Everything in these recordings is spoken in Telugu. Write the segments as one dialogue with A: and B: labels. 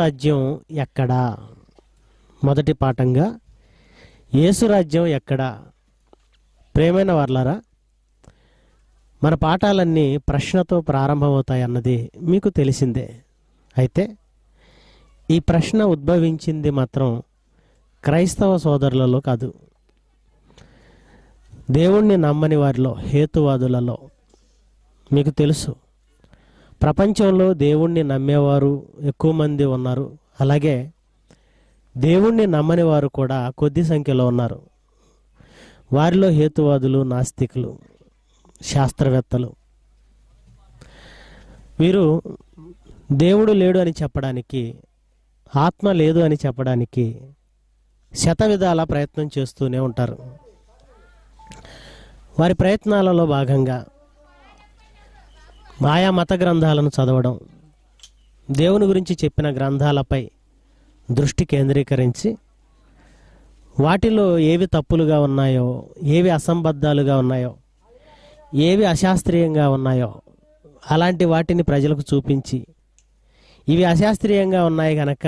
A: రాజ్యం ఎక్కడా మొదటి పాఠంగా రాజ్యం ఎక్కడా ప్రేమైన వర్లారా మన పాఠాలన్నీ ప్రశ్నతో ప్రారంభమవుతాయి అన్నది మీకు తెలిసిందే అయితే ఈ ప్రశ్న ఉద్భవించింది మాత్రం క్రైస్తవ సోదరులలో కాదు దేవుణ్ణి నమ్మని వారిలో హేతువాదులలో మీకు తెలుసు ప్రపంచంలో దేవుణ్ణి నమ్మేవారు ఎక్కువ మంది ఉన్నారు అలాగే దేవుణ్ణి నమ్మని వారు కూడా కొద్ది సంఖ్యలో ఉన్నారు వారిలో హేతువాదులు నాస్తికులు శాస్త్రవేత్తలు వీరు దేవుడు లేడు అని చెప్పడానికి ఆత్మ లేదు అని చెప్పడానికి శత విధాల ప్రయత్నం చేస్తూనే ఉంటారు వారి ప్రయత్నాలలో భాగంగా ఆయా మత గ్రంథాలను చదవడం దేవుని గురించి చెప్పిన గ్రంథాలపై దృష్టి కేంద్రీకరించి వాటిలో ఏవి తప్పులుగా ఉన్నాయో ఏవి అసంబద్ధాలుగా ఉన్నాయో ఏవి అశాస్త్రీయంగా ఉన్నాయో అలాంటి వాటిని ప్రజలకు చూపించి ఇవి అశాస్త్రీయంగా ఉన్నాయి కనుక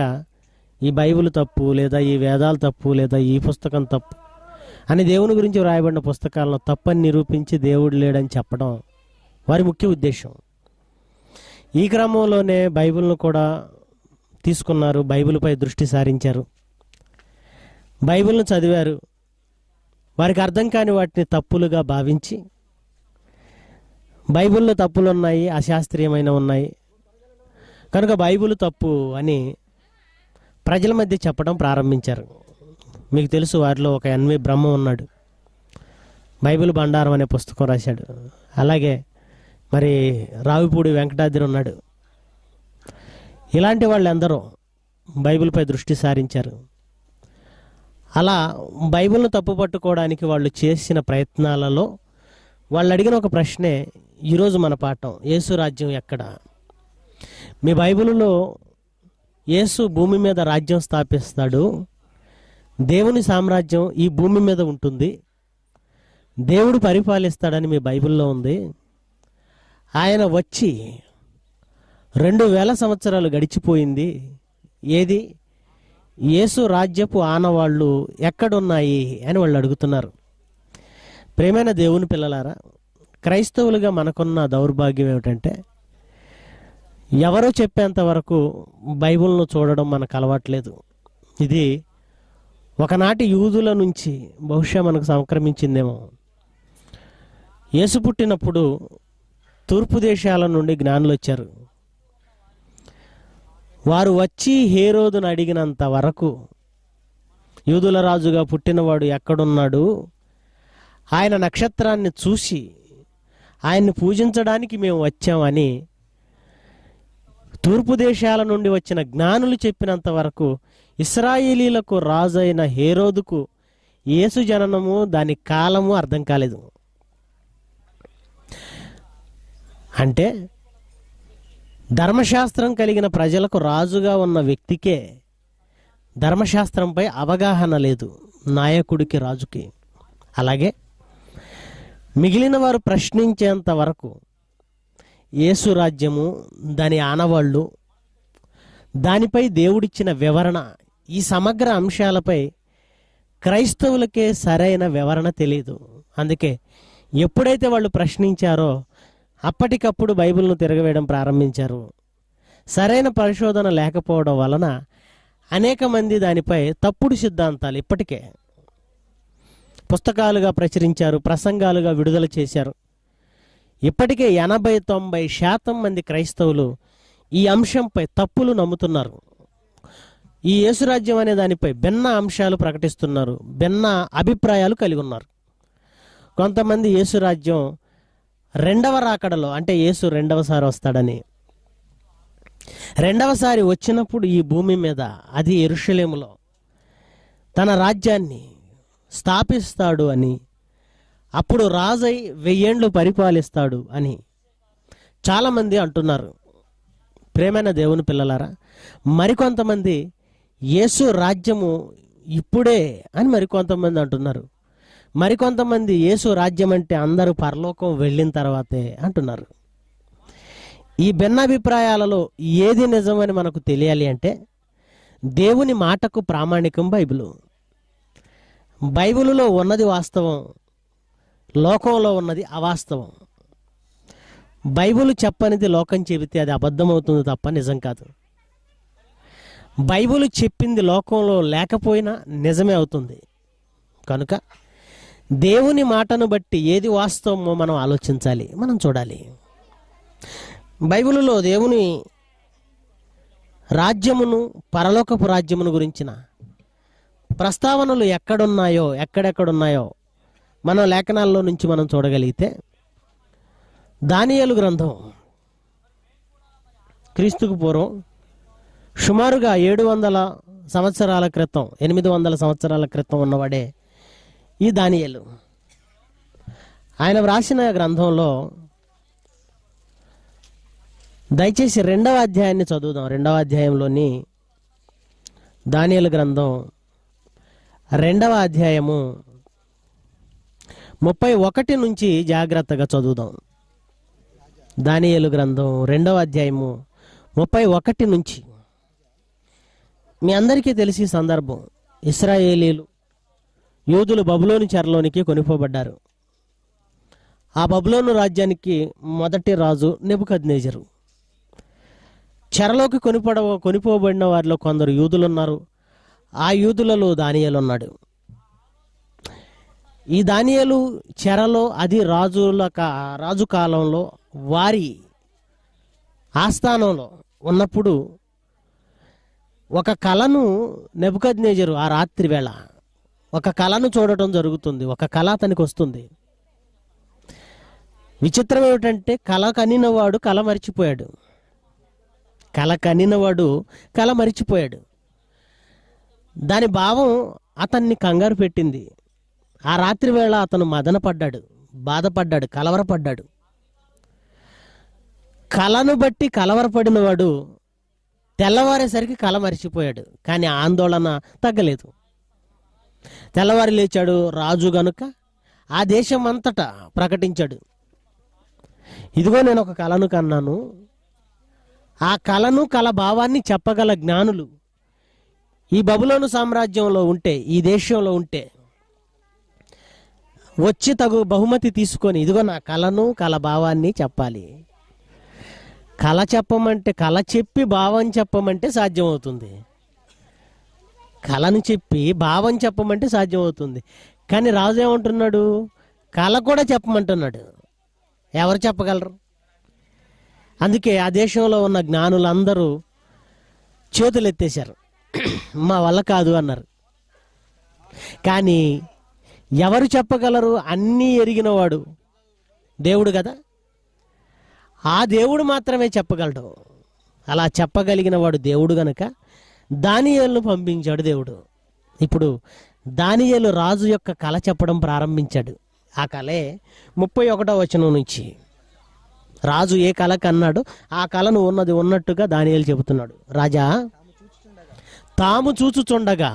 A: ఈ బైబిల్ తప్పు లేదా ఈ వేదాలు తప్పు లేదా ఈ పుస్తకం తప్పు అని దేవుని గురించి వ్రాయబడిన పుస్తకాలను తప్పని నిరూపించి దేవుడు లేడని చెప్పడం వారి ముఖ్య ఉద్దేశం ఈ క్రమంలోనే బైబిల్ను కూడా తీసుకున్నారు బైబిల్పై దృష్టి సారించారు బైబిల్ను చదివారు వారికి అర్థం కాని వాటిని తప్పులుగా భావించి బైబిల్లో తప్పులు ఉన్నాయి అశాస్త్రీయమైన ఉన్నాయి కనుక బైబిల్ తప్పు అని ప్రజల మధ్య చెప్పడం ప్రారంభించారు మీకు తెలుసు వారిలో ఒక ఎన్వి బ్రహ్మ ఉన్నాడు బైబిల్ బండారం అనే పుస్తకం రాశాడు అలాగే మరి రావిపూడి వెంకటాద్రి ఉన్నాడు ఇలాంటి వాళ్ళందరూ బైబిల్పై దృష్టి సారించారు అలా బైబిల్ను తప్పు పట్టుకోవడానికి వాళ్ళు చేసిన ప్రయత్నాలలో వాళ్ళు అడిగిన ఒక ప్రశ్నే ఈరోజు మన పాఠం యేసు రాజ్యం ఎక్కడ మీ బైబిల్లో యేసు భూమి మీద రాజ్యం స్థాపిస్తాడు దేవుని సామ్రాజ్యం ఈ భూమి మీద ఉంటుంది దేవుడు పరిపాలిస్తాడని మీ బైబిల్లో ఉంది ఆయన వచ్చి రెండు వేల సంవత్సరాలు గడిచిపోయింది ఏది యేసు రాజ్యపు ఆనవాళ్ళు ఎక్కడున్నాయి అని వాళ్ళు అడుగుతున్నారు ప్రేమైన దేవుని పిల్లలారా క్రైస్తవులుగా మనకున్న దౌర్భాగ్యం ఏమిటంటే ఎవరో చెప్పేంత వరకు బైబిల్ను చూడడం మనకు అలవాట్లేదు ఇది ఒకనాటి యూదుల నుంచి బహుశా మనకు సంక్రమించిందేమో యేసు పుట్టినప్పుడు తూర్పు దేశాల నుండి జ్ఞానులు వచ్చారు వారు వచ్చి హేరోదును అడిగినంత వరకు యూదుల రాజుగా పుట్టినవాడు ఎక్కడున్నాడు ఆయన నక్షత్రాన్ని చూసి ఆయన్ని పూజించడానికి మేము వచ్చామని తూర్పు దేశాల నుండి వచ్చిన జ్ఞానులు చెప్పినంత వరకు ఇస్రాయేలీలకు రాజైన హేరోదుకు ఏసు జననము దాని కాలము అర్థం కాలేదు అంటే ధర్మశాస్త్రం కలిగిన ప్రజలకు రాజుగా ఉన్న వ్యక్తికే ధర్మశాస్త్రంపై అవగాహన లేదు నాయకుడికి రాజుకి అలాగే మిగిలిన వారు ప్రశ్నించేంత వరకు యేసు రాజ్యము దాని ఆనవాళ్ళు దానిపై దేవుడిచ్చిన వివరణ ఈ సమగ్ర అంశాలపై క్రైస్తవులకే సరైన వివరణ తెలియదు అందుకే ఎప్పుడైతే వాళ్ళు ప్రశ్నించారో అప్పటికప్పుడు బైబిల్ను తిరగవేయడం ప్రారంభించారు సరైన పరిశోధన లేకపోవడం వలన అనేక మంది దానిపై తప్పుడు సిద్ధాంతాలు ఇప్పటికే పుస్తకాలుగా ప్రచురించారు ప్రసంగాలుగా విడుదల చేశారు ఇప్పటికే ఎనభై తొంభై శాతం మంది క్రైస్తవులు ఈ అంశంపై తప్పులు నమ్ముతున్నారు ఈ యేసురాజ్యం అనే దానిపై భిన్న అంశాలు ప్రకటిస్తున్నారు భిన్న అభిప్రాయాలు కలిగి ఉన్నారు కొంతమంది యేసురాజ్యం రెండవ రాకడలో అంటే యేసు రెండవసారి వస్తాడని రెండవసారి వచ్చినప్పుడు ఈ భూమి మీద అది ఎరుషలేములో తన రాజ్యాన్ని స్థాపిస్తాడు అని అప్పుడు రాజై వెయ్యేండ్లు పరిపాలిస్తాడు అని చాలామంది అంటున్నారు ప్రేమైన దేవుని పిల్లలారా మరికొంతమంది యేసు రాజ్యము ఇప్పుడే అని మరికొంతమంది అంటున్నారు మరికొంతమంది యేసు రాజ్యం అంటే అందరూ పరలోకం వెళ్ళిన తర్వాతే అంటున్నారు ఈ భిన్నాభిప్రాయాలలో ఏది నిజమని మనకు తెలియాలి అంటే దేవుని మాటకు ప్రామాణికం బైబిలు బైబిలులో ఉన్నది వాస్తవం లోకంలో ఉన్నది అవాస్తవం బైబుల్ చెప్పనిది లోకం చెబితే అది అబద్ధమవుతుంది తప్ప నిజం కాదు బైబిల్ చెప్పింది లోకంలో లేకపోయినా నిజమే అవుతుంది కనుక దేవుని మాటను బట్టి ఏది వాస్తవమో మనం ఆలోచించాలి మనం చూడాలి బైబిల్లో దేవుని రాజ్యమును పరలోకపు రాజ్యమును గురించిన ప్రస్తావనలు ఎక్కడున్నాయో ఎక్కడెక్కడున్నాయో మన లేఖనాల్లో నుంచి మనం చూడగలిగితే దానియలు గ్రంథం క్రీస్తుకు పూర్వం సుమారుగా ఏడు వందల సంవత్సరాల క్రితం ఎనిమిది వందల సంవత్సరాల క్రితం ఉన్నవాడే ఈ దానియలు ఆయన వ్రాసిన గ్రంథంలో దయచేసి రెండవ అధ్యాయాన్ని చదువుదాం రెండవ అధ్యాయంలోని దానియలు గ్రంథం రెండవ అధ్యాయము ముప్పై ఒకటి నుంచి జాగ్రత్తగా చదువుదాం దానియలు గ్రంథం రెండవ అధ్యాయము ముప్పై ఒకటి నుంచి మీ అందరికీ తెలిసి సందర్భం ఇస్రాయేలీలు యూదులు బబులోని చెరలోనికి కొనిపోబడ్డారు ఆ బబులోను రాజ్యానికి మొదటి రాజు నెబుకద్నేజరు చెరలోకి కొనిపడ కొనిపోబడిన వారిలో కొందరు యూదులు ఉన్నారు ఆ యూదులలో దానియాలు ఉన్నాడు ఈ దానియాలు చెరలో అది రాజుల రాజు కాలంలో వారి ఆస్థానంలో ఉన్నప్పుడు ఒక కళను నెబుకద్నేజరు ఆ రాత్రి వేళ ఒక కళను చూడటం జరుగుతుంది ఒక కళ అతనికి వస్తుంది విచిత్రం ఏమిటంటే కళ కనినవాడు కళ మరిచిపోయాడు కళ కనినవాడు కళ మరిచిపోయాడు దాని భావం అతన్ని కంగారు పెట్టింది ఆ రాత్రి వేళ అతను మదనపడ్డాడు బాధపడ్డాడు కలవరపడ్డాడు కళను బట్టి కలవరపడినవాడు తెల్లవారేసరికి కళ మరిచిపోయాడు కానీ ఆందోళన తగ్గలేదు తెల్లవారి లేచాడు రాజు గనుక ఆ దేశం అంతటా ప్రకటించాడు ఇదిగో నేను ఒక కళను కన్నాను ఆ కళను కళ భావాన్ని చెప్పగల జ్ఞానులు ఈ బబులోను సామ్రాజ్యంలో ఉంటే ఈ దేశంలో ఉంటే వచ్చి తగు బహుమతి తీసుకొని ఇదిగో నా కళను కళ భావాన్ని చెప్పాలి కళ చెప్పమంటే కళ చెప్పి భావం చెప్పమంటే సాధ్యమవుతుంది కళను చెప్పి భావం చెప్పమంటే సాధ్యమవుతుంది కానీ రాజు ఏమంటున్నాడు కళ కూడా చెప్పమంటున్నాడు ఎవరు చెప్పగలరు అందుకే ఆ దేశంలో ఉన్న జ్ఞానులందరూ చేతులు ఎత్తేశారు మా వల్ల కాదు అన్నారు కానీ ఎవరు చెప్పగలరు అన్నీ ఎరిగినవాడు దేవుడు కదా ఆ దేవుడు మాత్రమే చెప్పగలడు అలా చెప్పగలిగిన వాడు దేవుడు గనక దానియలను పంపించాడు దేవుడు ఇప్పుడు దానియలు రాజు యొక్క కళ చెప్పడం ప్రారంభించాడు ఆ కళే ముప్పై ఒకటో వచనం నుంచి రాజు ఏ కళ కన్నాడు ఆ కళను ఉన్నది ఉన్నట్టుగా దానియలు చెబుతున్నాడు రాజా తాము చూచుచుండగా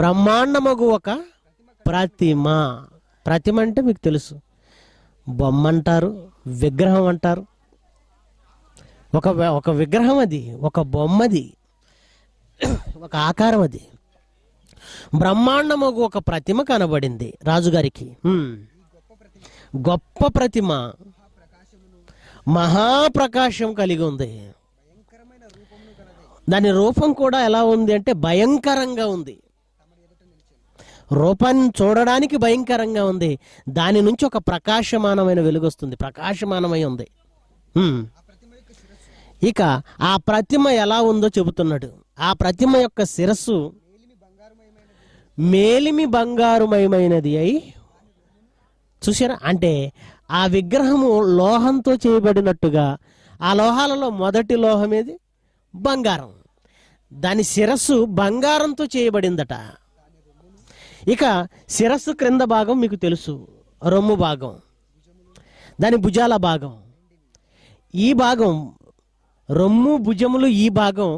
A: బ్రహ్మాండమగు ఒక ప్రతిమ ప్రతిమ అంటే మీకు తెలుసు బొమ్మ అంటారు విగ్రహం అంటారు ఒక ఒక విగ్రహం అది ఒక బొమ్మది ఒక ఆకారం అది బ్రహ్మాండము ఒక ప్రతిమ కనబడింది రాజుగారికి గొప్ప ప్రతిమ మహాప్రకాశం కలిగి ఉంది దాని రూపం కూడా ఎలా ఉంది అంటే భయంకరంగా ఉంది రూపాన్ని చూడడానికి భయంకరంగా ఉంది దాని నుంచి ఒక ప్రకాశమానమైన వెలుగొస్తుంది ప్రకాశమానమై ఉంది ఇక ఆ ప్రతిమ ఎలా ఉందో చెబుతున్నాడు ఆ ప్రతిమ యొక్క శిరస్సు మేలిమి బంగారుమయమైనది అయి చూసారా అంటే ఆ విగ్రహము లోహంతో చేయబడినట్టుగా ఆ లోహాలలో మొదటి లోహం ఏది బంగారం దాని శిరస్సు బంగారంతో చేయబడిందట ఇక శిరస్సు క్రింద భాగం మీకు తెలుసు రొమ్ము భాగం దాని భుజాల భాగం ఈ భాగం రొమ్ము భుజములు ఈ భాగం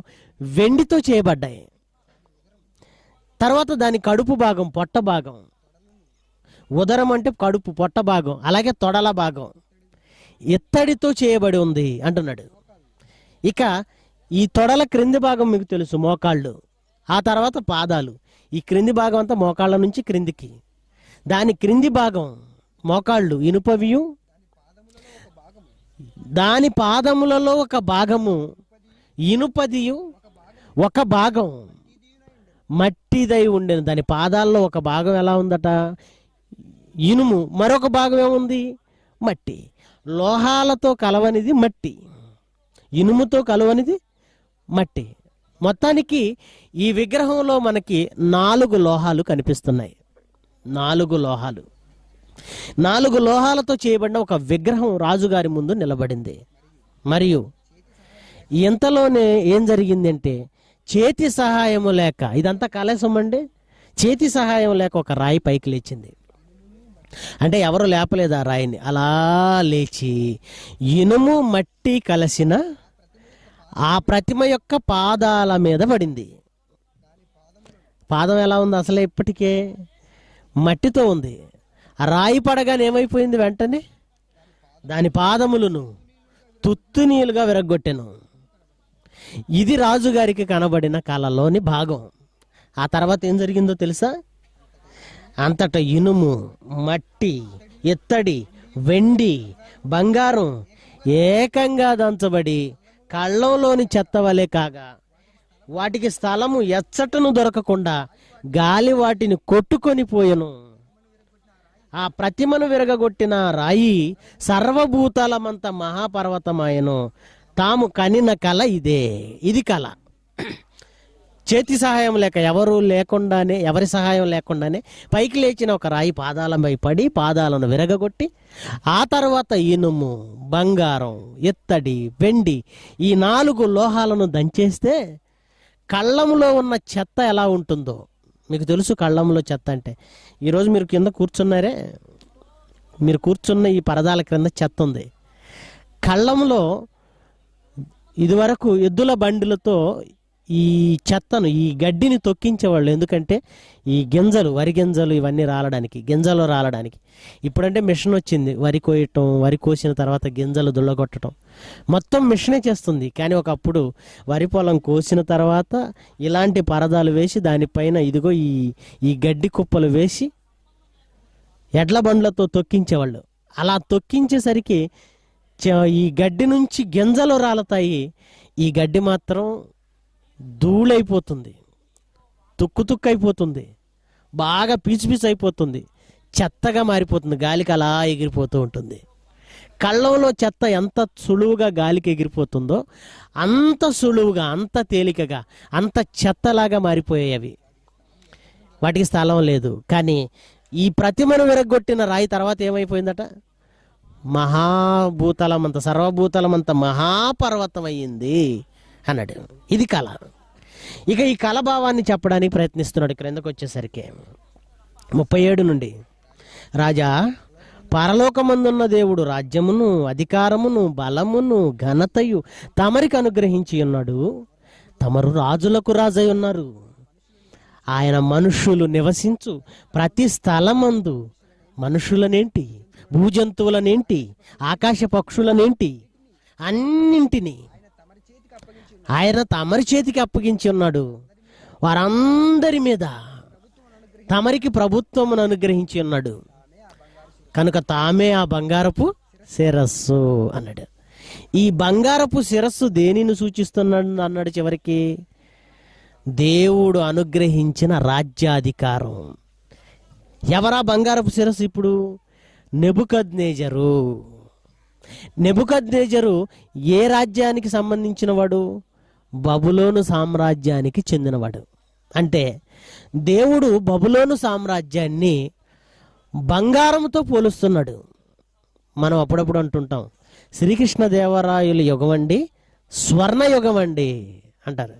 A: వెండితో చేయబడ్డాయి తర్వాత దాని కడుపు భాగం పొట్ట భాగం ఉదరం అంటే కడుపు పొట్ట భాగం అలాగే తొడల భాగం ఎత్తడితో చేయబడి ఉంది అంటున్నాడు ఇక ఈ తొడల క్రింది భాగం మీకు తెలుసు మోకాళ్ళు ఆ తర్వాత పాదాలు ఈ క్రింది భాగం అంతా మోకాళ్ళ నుంచి క్రిందికి దాని క్రింది భాగం మోకాళ్ళు ఇనుపవియు దాని పాదములలో ఒక భాగము ఇనుపదియు ఒక భాగం మట్టిదై ఉండేది దాని పాదాల్లో ఒక భాగం ఎలా ఉందట ఇనుము మరొక భాగం ఏముంది మట్టి లోహాలతో కలవనిది మట్టి ఇనుముతో కలవనిది మట్టి మొత్తానికి ఈ విగ్రహంలో మనకి నాలుగు లోహాలు కనిపిస్తున్నాయి నాలుగు లోహాలు నాలుగు లోహాలతో చేయబడిన ఒక విగ్రహం రాజుగారి ముందు నిలబడింది మరియు ఇంతలోనే ఏం జరిగిందంటే చేతి సహాయము లేక ఇదంతా కలసం అండి చేతి సహాయం లేక ఒక రాయి పైకి లేచింది అంటే ఎవరు లేపలేదు ఆ రాయిని అలా లేచి ఇనుము మట్టి కలిసిన ఆ ప్రతిమ యొక్క పాదాల మీద పడింది పాదం ఎలా ఉంది అసలే ఇప్పటికే మట్టితో ఉంది రాయి పడగానే ఏమైపోయింది వెంటనే దాని పాదములను నీళ్ళుగా విరగొట్టాను ఇది రాజుగారికి కనబడిన కళలోని భాగం ఆ తర్వాత ఏం జరిగిందో తెలుసా అంతటా ఇనుము మట్టి ఎత్తడి వెండి బంగారం ఏకంగా దంచబడి కళ్ళంలోని చెత్త వలె కాగా వాటికి స్థలము ఎచ్చటను దొరకకుండా గాలి వాటిని కొట్టుకొని పోయెను ఆ ప్రతిమను విరగగొట్టిన రాయి సర్వభూతాలమంత మహాపర్వతమాయను తాము కనిన కళ ఇదే ఇది కళ చేతి సహాయం లేక ఎవరు లేకుండానే ఎవరి సహాయం లేకుండానే పైకి లేచిన ఒక రాయి పాదాలపై పడి పాదాలను విరగగొట్టి ఆ తర్వాత ఇనుము బంగారం ఎత్తడి వెండి ఈ నాలుగు లోహాలను దంచేస్తే కళ్ళములో ఉన్న చెత్త ఎలా ఉంటుందో మీకు తెలుసు కళ్ళంలో చెత్త అంటే ఈరోజు మీరు కింద కూర్చున్నారే మీరు కూర్చున్న ఈ పరదాల క్రింద చెత్త ఉంది కళ్ళంలో ఇదివరకు ఎద్దుల బండిలతో ఈ చెత్తను ఈ గడ్డిని తొక్కించేవాళ్ళు ఎందుకంటే ఈ గింజలు వరి గింజలు ఇవన్నీ రాలడానికి గింజలు రాలడానికి ఇప్పుడంటే మిషన్ వచ్చింది వరి కోయటం వరి కోసిన తర్వాత గింజలు దుళ్ళగొట్టడం మొత్తం మిషనే చేస్తుంది కానీ ఒకప్పుడు వరి పొలం కోసిన తర్వాత ఇలాంటి పరదాలు వేసి దానిపైన ఇదిగో ఈ ఈ గడ్డి కుప్పలు వేసి ఎడ్ల బండ్లతో తొక్కించేవాళ్ళు అలా తొక్కించేసరికి ఈ గడ్డి నుంచి గింజలు రాలతాయి ఈ గడ్డి మాత్రం ధూళైపోతుంది తుక్కుతుక్కు అయిపోతుంది బాగా పీచు పీచు అయిపోతుంది చెత్తగా మారిపోతుంది గాలికి అలా ఎగిరిపోతూ ఉంటుంది కళ్ళంలో చెత్త ఎంత సులువుగా గాలికి ఎగిరిపోతుందో అంత సులువుగా అంత తేలికగా అంత చెత్తలాగా మారిపోయేవి వాటికి స్థలం లేదు కానీ ఈ ప్రతిమను విరగొట్టిన రాయి తర్వాత ఏమైపోయిందట మహాభూతలమంత సర్వభూతలమంత మహాపర్వతం అయ్యింది అన్నాడు ఇది కళ ఇక ఈ కళభావాన్ని చెప్పడానికి ప్రయత్నిస్తున్నాడు క్రిందకు వచ్చేసరికి ముప్పై ఏడు నుండి రాజా పరలోకమందున్న దేవుడు రాజ్యమును అధికారమును బలమును ఘనతయు తమరికి అనుగ్రహించి ఉన్నాడు తమరు రాజులకు రాజై ఉన్నారు ఆయన మనుషులు నివసించు ప్రతి స్థలమందు మనుషులనేంటి భూజంతువులనేంటి ఆకాశ పక్షులనేంటి అన్నింటినీ ఆయన తమరి చేతికి అప్పగించి ఉన్నాడు వారందరి మీద తమరికి ప్రభుత్వమును అనుగ్రహించి ఉన్నాడు కనుక తామే ఆ బంగారపు శిరస్సు అన్నాడు ఈ బంగారపు శిరస్సు దేనిని సూచిస్తున్నాడు అన్నాడు చివరికి దేవుడు అనుగ్రహించిన రాజ్యాధికారం ఎవరా బంగారపు శిరస్సు ఇప్పుడు నెబుకద్నేజరు నెబుకద్నేజరు ఏ రాజ్యానికి సంబంధించిన వాడు బబులోను సామ్రాజ్యానికి చెందినవాడు అంటే దేవుడు బబులోను సామ్రాజ్యాన్ని బంగారంతో పోలుస్తున్నాడు మనం అప్పుడప్పుడు అంటుంటాం శ్రీకృష్ణ దేవరాయుల యుగం అండి స్వర్ణయుగం అండి అంటారు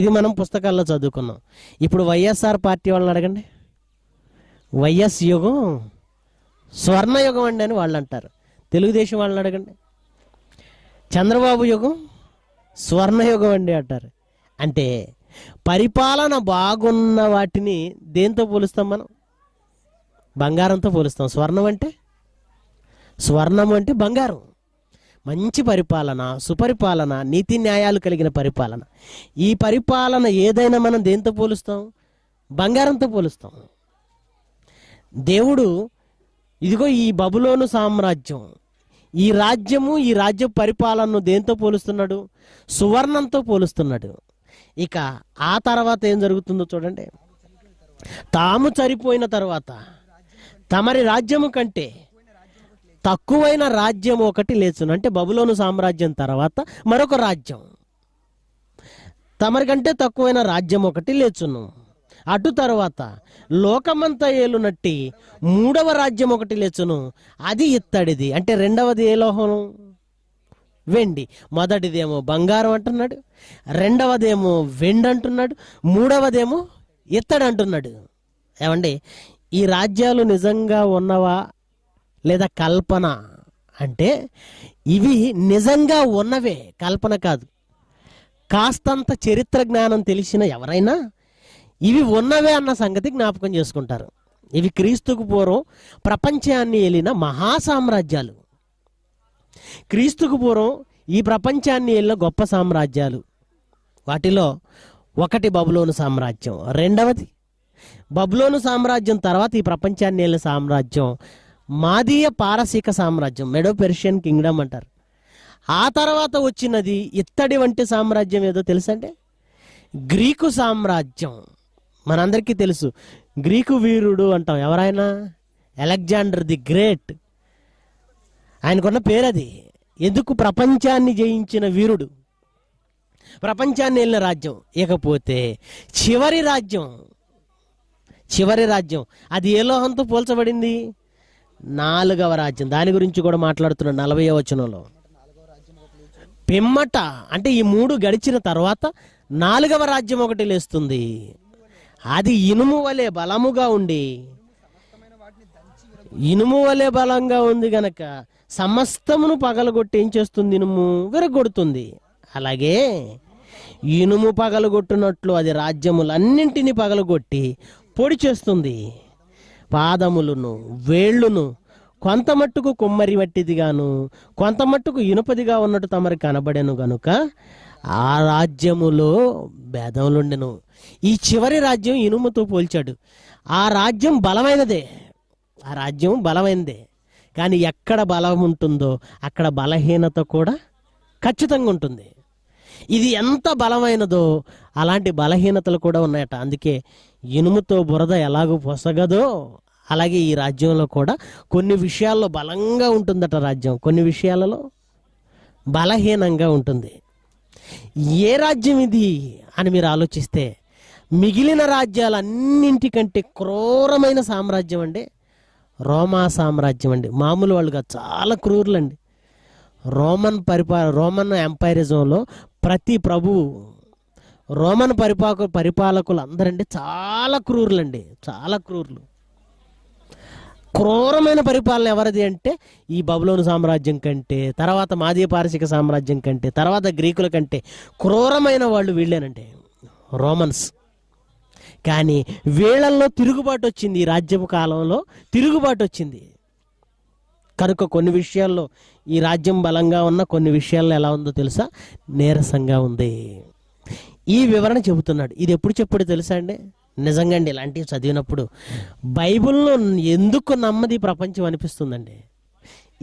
A: ఇది మనం పుస్తకాల్లో చదువుకున్నాం ఇప్పుడు వైఎస్ఆర్ పార్టీ వాళ్ళని అడగండి వైఎస్ యుగం స్వర్ణయుగం అండి అని వాళ్ళు అంటారు తెలుగుదేశం వాళ్ళని అడగండి చంద్రబాబు యుగం స్వర్ణయుగం అండి అంటారు అంటే పరిపాలన బాగున్న వాటిని దేంతో పోలుస్తాం మనం బంగారంతో పోలుస్తాం స్వర్ణం అంటే స్వర్ణం అంటే బంగారం మంచి పరిపాలన సుపరిపాలన నీతి న్యాయాలు కలిగిన పరిపాలన ఈ పరిపాలన ఏదైనా మనం దేంతో పోలుస్తాం బంగారంతో పోలుస్తాం దేవుడు ఇదిగో ఈ బబులోను సామ్రాజ్యం ఈ రాజ్యము ఈ రాజ్య పరిపాలనను దేంతో పోలుస్తున్నాడు సువర్ణంతో పోలుస్తున్నాడు ఇక ఆ తర్వాత ఏం జరుగుతుందో చూడండి తాము చనిపోయిన తర్వాత తమరి రాజ్యము కంటే తక్కువైన రాజ్యం ఒకటి లేచును అంటే బబులోను సామ్రాజ్యం తర్వాత మరొక రాజ్యం తమరికంటే తక్కువైన రాజ్యం ఒకటి లేచును అటు తరువాత లోకమంతా ఏలునట్టి మూడవ రాజ్యం ఒకటి లేచును అది ఇత్తడిది అంటే రెండవది ఏ లోహం వెండి మొదటిదేమో బంగారం అంటున్నాడు రెండవదేమో వెండి అంటున్నాడు మూడవదేమో ఇత్తడి అంటున్నాడు ఏమండి ఈ రాజ్యాలు నిజంగా ఉన్నవా లేదా కల్పన అంటే ఇవి నిజంగా ఉన్నవే కల్పన కాదు కాస్తంత చరిత్ర జ్ఞానం తెలిసిన ఎవరైనా ఇవి ఉన్నవే అన్న సంగతి జ్ఞాపకం చేసుకుంటారు ఇవి క్రీస్తుకు పూర్వం ప్రపంచాన్ని వెళ్ళిన మహాసామ్రాజ్యాలు క్రీస్తుకు పూర్వం ఈ ప్రపంచాన్ని వెళ్ళిన గొప్ప సామ్రాజ్యాలు వాటిలో ఒకటి బబులోను సామ్రాజ్యం రెండవది బబులోను సామ్రాజ్యం తర్వాత ఈ ప్రపంచాన్ని వెళ్ళిన సామ్రాజ్యం మాదీయ పారసీక సామ్రాజ్యం మెడో పెర్షియన్ కింగ్డమ్ అంటారు ఆ తర్వాత వచ్చినది ఇత్తడి వంటి సామ్రాజ్యం ఏదో తెలుసండి గ్రీకు సామ్రాజ్యం మనందరికీ తెలుసు గ్రీకు వీరుడు అంటాం ఎవరైనా అలెగ్జాండర్ ది గ్రేట్ ఆయనకున్న పేరు అది ఎందుకు ప్రపంచాన్ని జయించిన వీరుడు ప్రపంచాన్ని వెళ్ళిన రాజ్యం ఇకపోతే చివరి రాజ్యం చివరి రాజ్యం అది ఏ లోహంతో పోల్చబడింది నాలుగవ రాజ్యం దాని గురించి కూడా మాట్లాడుతున్నాడు నలభై వచనంలో పిమ్మట అంటే ఈ మూడు గడిచిన తర్వాత నాలుగవ రాజ్యం ఒకటి లేస్తుంది అది ఇనుము వలె బలముగా ఉండి ఇనుము వలె బలంగా ఉంది గనక సమస్తమును పగలగొట్టి ఏం చేస్తుంది ఇనుము విరగొడుతుంది అలాగే ఇనుము పగలగొట్టినట్లు అది రాజ్యములన్నింటినీ పగలగొట్టి పొడి చేస్తుంది పాదములను వేళ్ళును కొంత మట్టుకు కొమ్మరి గాను కొంత మట్టుకు ఇనుపదిగా ఉన్నట్టు తమరు కనబడెను గనుక ఆ రాజ్యములో భేదములుండెను ఈ చివరి రాజ్యం ఇనుముతో పోల్చాడు ఆ రాజ్యం బలమైనదే ఆ రాజ్యం బలమైనదే కానీ ఎక్కడ బలం ఉంటుందో అక్కడ బలహీనత కూడా ఖచ్చితంగా ఉంటుంది ఇది ఎంత బలమైనదో అలాంటి బలహీనతలు కూడా ఉన్నాయట అందుకే ఇనుముతో బురద ఎలాగో పొసగదో అలాగే ఈ రాజ్యంలో కూడా కొన్ని విషయాల్లో బలంగా ఉంటుందట రాజ్యం కొన్ని విషయాలలో బలహీనంగా ఉంటుంది ఏ రాజ్యం ఇది అని మీరు ఆలోచిస్తే మిగిలిన రాజ్యాలన్నింటికంటే క్రూరమైన సామ్రాజ్యం అండి రోమా సామ్రాజ్యం అండి మామూలు వాళ్ళుగా చాలా క్రూరులండి రోమన్ పరిపా రోమన్ ఎంపైరిజంలో ప్రతి ప్రభువు రోమన్ పరిపాక పరిపాలకులు అందరండి చాలా క్రూరులండి చాలా క్రూరులు క్రూరమైన పరిపాలన ఎవరిది అంటే ఈ బబులోను సామ్రాజ్యం కంటే తర్వాత మాదీ పారసిక సామ్రాజ్యం కంటే తర్వాత గ్రీకుల కంటే క్రూరమైన వాళ్ళు వీళ్ళేనండి రోమన్స్ కానీ వేళల్లో తిరుగుబాటు వచ్చింది ఈ రాజ్యపు కాలంలో తిరుగుబాటు వచ్చింది కనుక కొన్ని విషయాల్లో ఈ రాజ్యం బలంగా ఉన్న కొన్ని విషయాల్లో ఎలా ఉందో తెలుసా నీరసంగా ఉంది ఈ వివరణ చెబుతున్నాడు ఇది ఎప్పుడు చెప్పుడు తెలుసా అండి నిజంగా అండి ఇలాంటివి చదివినప్పుడు బైబిల్లో ఎందుకు నమ్మది ప్రపంచం అనిపిస్తుందండి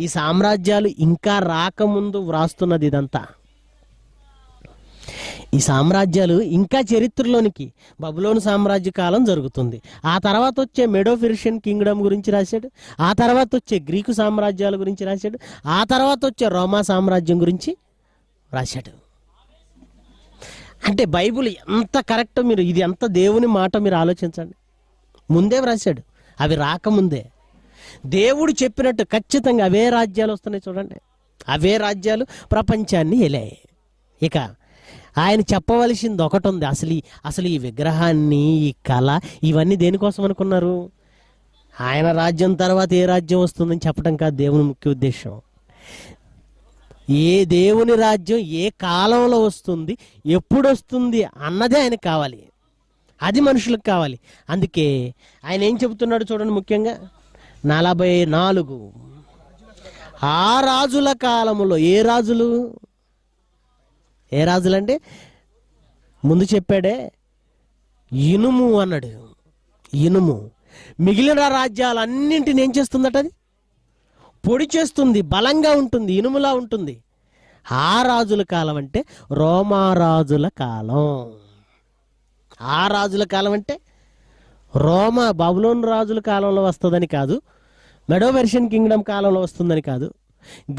A: ఈ సామ్రాజ్యాలు ఇంకా రాకముందు వ్రాస్తున్నది ఇదంతా ఈ సామ్రాజ్యాలు ఇంకా చరిత్రలోనికి బబులోను సామ్రాజ్య కాలం జరుగుతుంది ఆ తర్వాత వచ్చే మెడోఫిరిషియన్ కింగ్డమ్ గురించి రాశాడు ఆ తర్వాత వచ్చే గ్రీకు సామ్రాజ్యాల గురించి రాశాడు ఆ తర్వాత వచ్చే రోమా సామ్రాజ్యం గురించి రాశాడు అంటే బైబుల్ ఎంత కరెక్ట్ మీరు ఇది ఎంత దేవుని మాట మీరు ఆలోచించండి ముందే వ్రాశాడు అవి రాకముందే దేవుడు చెప్పినట్టు ఖచ్చితంగా అవే రాజ్యాలు వస్తున్నాయి చూడండి అవే రాజ్యాలు ప్రపంచాన్ని ఎలాయి ఇక ఆయన చెప్పవలసింది ఒకటి ఉంది అసలు ఈ అసలు ఈ విగ్రహాన్ని ఈ కళ ఇవన్నీ దేనికోసం అనుకున్నారు ఆయన రాజ్యం తర్వాత ఏ రాజ్యం వస్తుందని చెప్పడం కాదు దేవుని ముఖ్య ఉద్దేశం ఏ దేవుని రాజ్యం ఏ కాలంలో వస్తుంది ఎప్పుడు వస్తుంది అన్నదే ఆయనకు కావాలి అది మనుషులకు కావాలి అందుకే ఆయన ఏం చెబుతున్నాడు చూడండి ముఖ్యంగా నలభై నాలుగు ఆ రాజుల కాలంలో ఏ రాజులు ఏ రాజులంటే ముందు చెప్పాడే ఇనుము అన్నాడు ఇనుము మిగిలిన రాజ్యాలన్నింటిని ఏం చేస్తుందట అది పొడి చేస్తుంది బలంగా ఉంటుంది ఇనుములా ఉంటుంది ఆ రాజుల కాలం అంటే రోమారాజుల కాలం ఆ రాజుల కాలం అంటే రోమ బబులోన్ రాజుల కాలంలో వస్తుందని కాదు మెడో వెర్షన్ కింగ్డమ్ కాలంలో వస్తుందని కాదు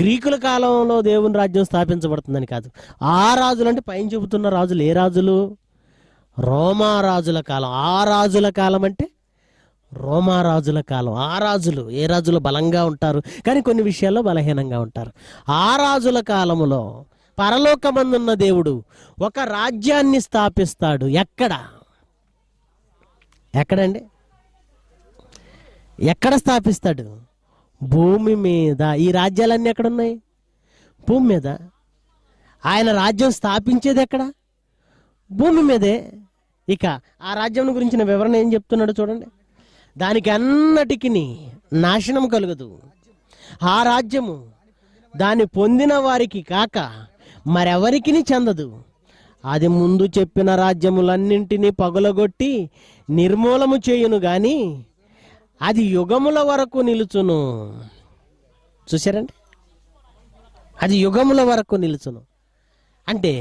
A: గ్రీకుల కాలంలో దేవుని రాజ్యం స్థాపించబడుతుందని కాదు ఆ రాజులు అంటే పైన చెబుతున్న రాజులు ఏ రాజులు రోమా రాజుల కాలం ఆ రాజుల కాలం అంటే రోమా రాజుల కాలం ఆ రాజులు ఏ రాజులు బలంగా ఉంటారు కానీ కొన్ని విషయాల్లో బలహీనంగా ఉంటారు ఆ రాజుల కాలంలో పరలోకమందున్న దేవుడు ఒక రాజ్యాన్ని స్థాపిస్తాడు ఎక్కడ ఎక్కడండి ఎక్కడ స్థాపిస్తాడు భూమి మీద ఈ రాజ్యాలన్నీ ఎక్కడున్నాయి భూమి మీద ఆయన రాజ్యం స్థాపించేది ఎక్కడ భూమి మీదే ఇక ఆ రాజ్యం గురించిన వివరణ ఏం చెప్తున్నాడు చూడండి దానికి అన్నటికి నాశనం కలుగదు ఆ రాజ్యము దాన్ని పొందిన వారికి కాక మరెవరికి చెందదు అది ముందు చెప్పిన రాజ్యములన్నింటినీ పగులగొట్టి నిర్మూలము చేయును గాని అది యుగముల వరకు నిలుచును చూశారండి అది యుగముల వరకు నిలుచును అంటే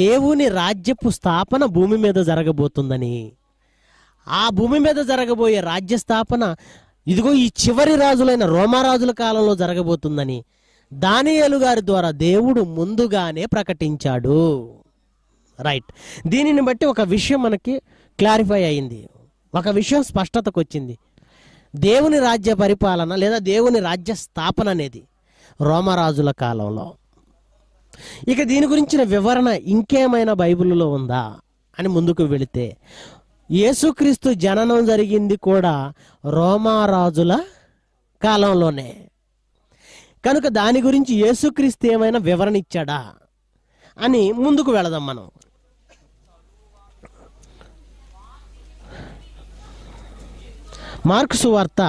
A: దేవుని రాజ్యపు స్థాపన భూమి మీద జరగబోతుందని ఆ భూమి మీద జరగబోయే రాజ్య స్థాపన ఇదిగో ఈ చివరి రాజులైన రోమారాజుల కాలంలో జరగబోతుందని దానియలు గారి ద్వారా దేవుడు ముందుగానే ప్రకటించాడు రైట్ దీనిని బట్టి ఒక విషయం మనకి క్లారిఫై అయింది ఒక విషయం స్పష్టతకు వచ్చింది దేవుని రాజ్య పరిపాలన లేదా దేవుని రాజ్య స్థాపన అనేది రోమరాజుల కాలంలో ఇక దీని గురించిన వివరణ ఇంకేమైనా బైబిల్లో ఉందా అని ముందుకు వెళితే యేసుక్రీస్తు జననం జరిగింది కూడా రోమారాజుల కాలంలోనే కనుక దాని గురించి యేసుక్రీస్తు ఏమైనా వివరణ ఇచ్చాడా అని ముందుకు వెళదాం మనం మార్క్సు వార్త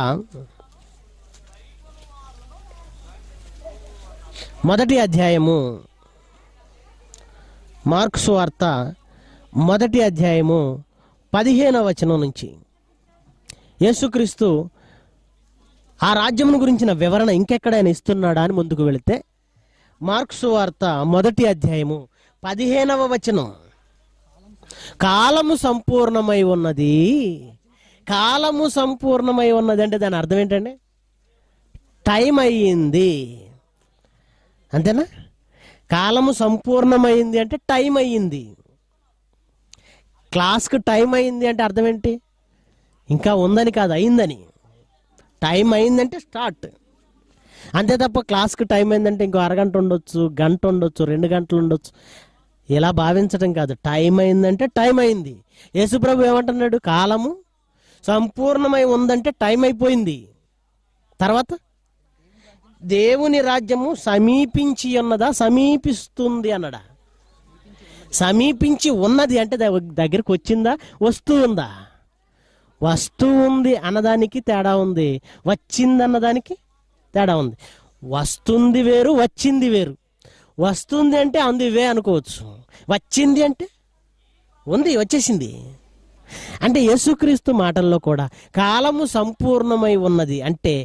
A: మొదటి అధ్యాయము మార్క్సు వార్త మొదటి అధ్యాయము పదిహేనవ వచనం నుంచి యేసుక్రీస్తు ఆ రాజ్యమును గురించిన వివరణ ఇంకెక్కడైనా ఇస్తున్నాడా అని ముందుకు వెళితే మార్క్స్ వార్త మొదటి అధ్యాయము పదిహేనవ వచనం కాలము సంపూర్ణమై ఉన్నది కాలము సంపూర్ణమై ఉన్నది అంటే దాని అర్థం ఏంటండి టైం అయ్యింది అంతేనా కాలము సంపూర్ణమైంది అంటే టైం అయ్యింది క్లాస్కు టైం అయింది అంటే అర్థం ఏంటి ఇంకా ఉందని కాదు అయిందని టైం అయిందంటే స్టార్ట్ అంతే తప్ప క్లాస్కి టైం అయిందంటే ఇంకో అరగంట ఉండొచ్చు గంట ఉండొచ్చు రెండు గంటలు ఉండొచ్చు ఇలా భావించడం కాదు టైం అయిందంటే టైం అయింది యేసుప్రభు ఏమంటున్నాడు కాలము సంపూర్ణమై ఉందంటే టైం అయిపోయింది తర్వాత దేవుని రాజ్యము సమీపించి ఉన్నదా సమీపిస్తుంది అన్నడా సమీపించి ఉన్నది అంటే దగ్గరికి వచ్చిందా వస్తూ ఉందా వస్తూ ఉంది అన్నదానికి తేడా ఉంది వచ్చింది అన్నదానికి తేడా ఉంది వస్తుంది వేరు వచ్చింది వేరు వస్తుంది అంటే అంది అనుకోవచ్చు వచ్చింది అంటే ఉంది వచ్చేసింది అంటే యేసుక్రీస్తు మాటల్లో కూడా కాలము సంపూర్ణమై ఉన్నది అంటే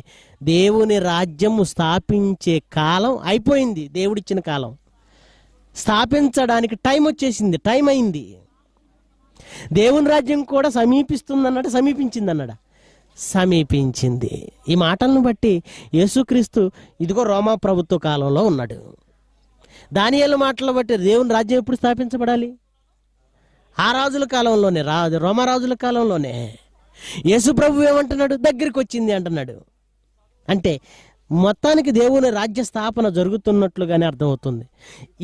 A: దేవుని రాజ్యము స్థాపించే కాలం అయిపోయింది దేవుడిచ్చిన కాలం స్థాపించడానికి టైం వచ్చేసింది టైం అయింది దేవుని రాజ్యం కూడా సమీపిస్తుంది అన్నట్టు సమీపించింది అన్నాడు సమీపించింది ఈ మాటలను బట్టి యేసుక్రీస్తు ఇదిగో రోమా ప్రభుత్వ కాలంలో ఉన్నాడు దానియాల మాటలు బట్టి దేవుని రాజ్యం ఎప్పుడు స్థాపించబడాలి ఆ రాజుల కాలంలోనే రాజు రోమరాజుల కాలంలోనే యేసుప్రభు ఏమంటున్నాడు దగ్గరికి వచ్చింది అంటున్నాడు అంటే మొత్తానికి దేవుని రాజ్య స్థాపన జరుగుతున్నట్లుగానే అర్థమవుతుంది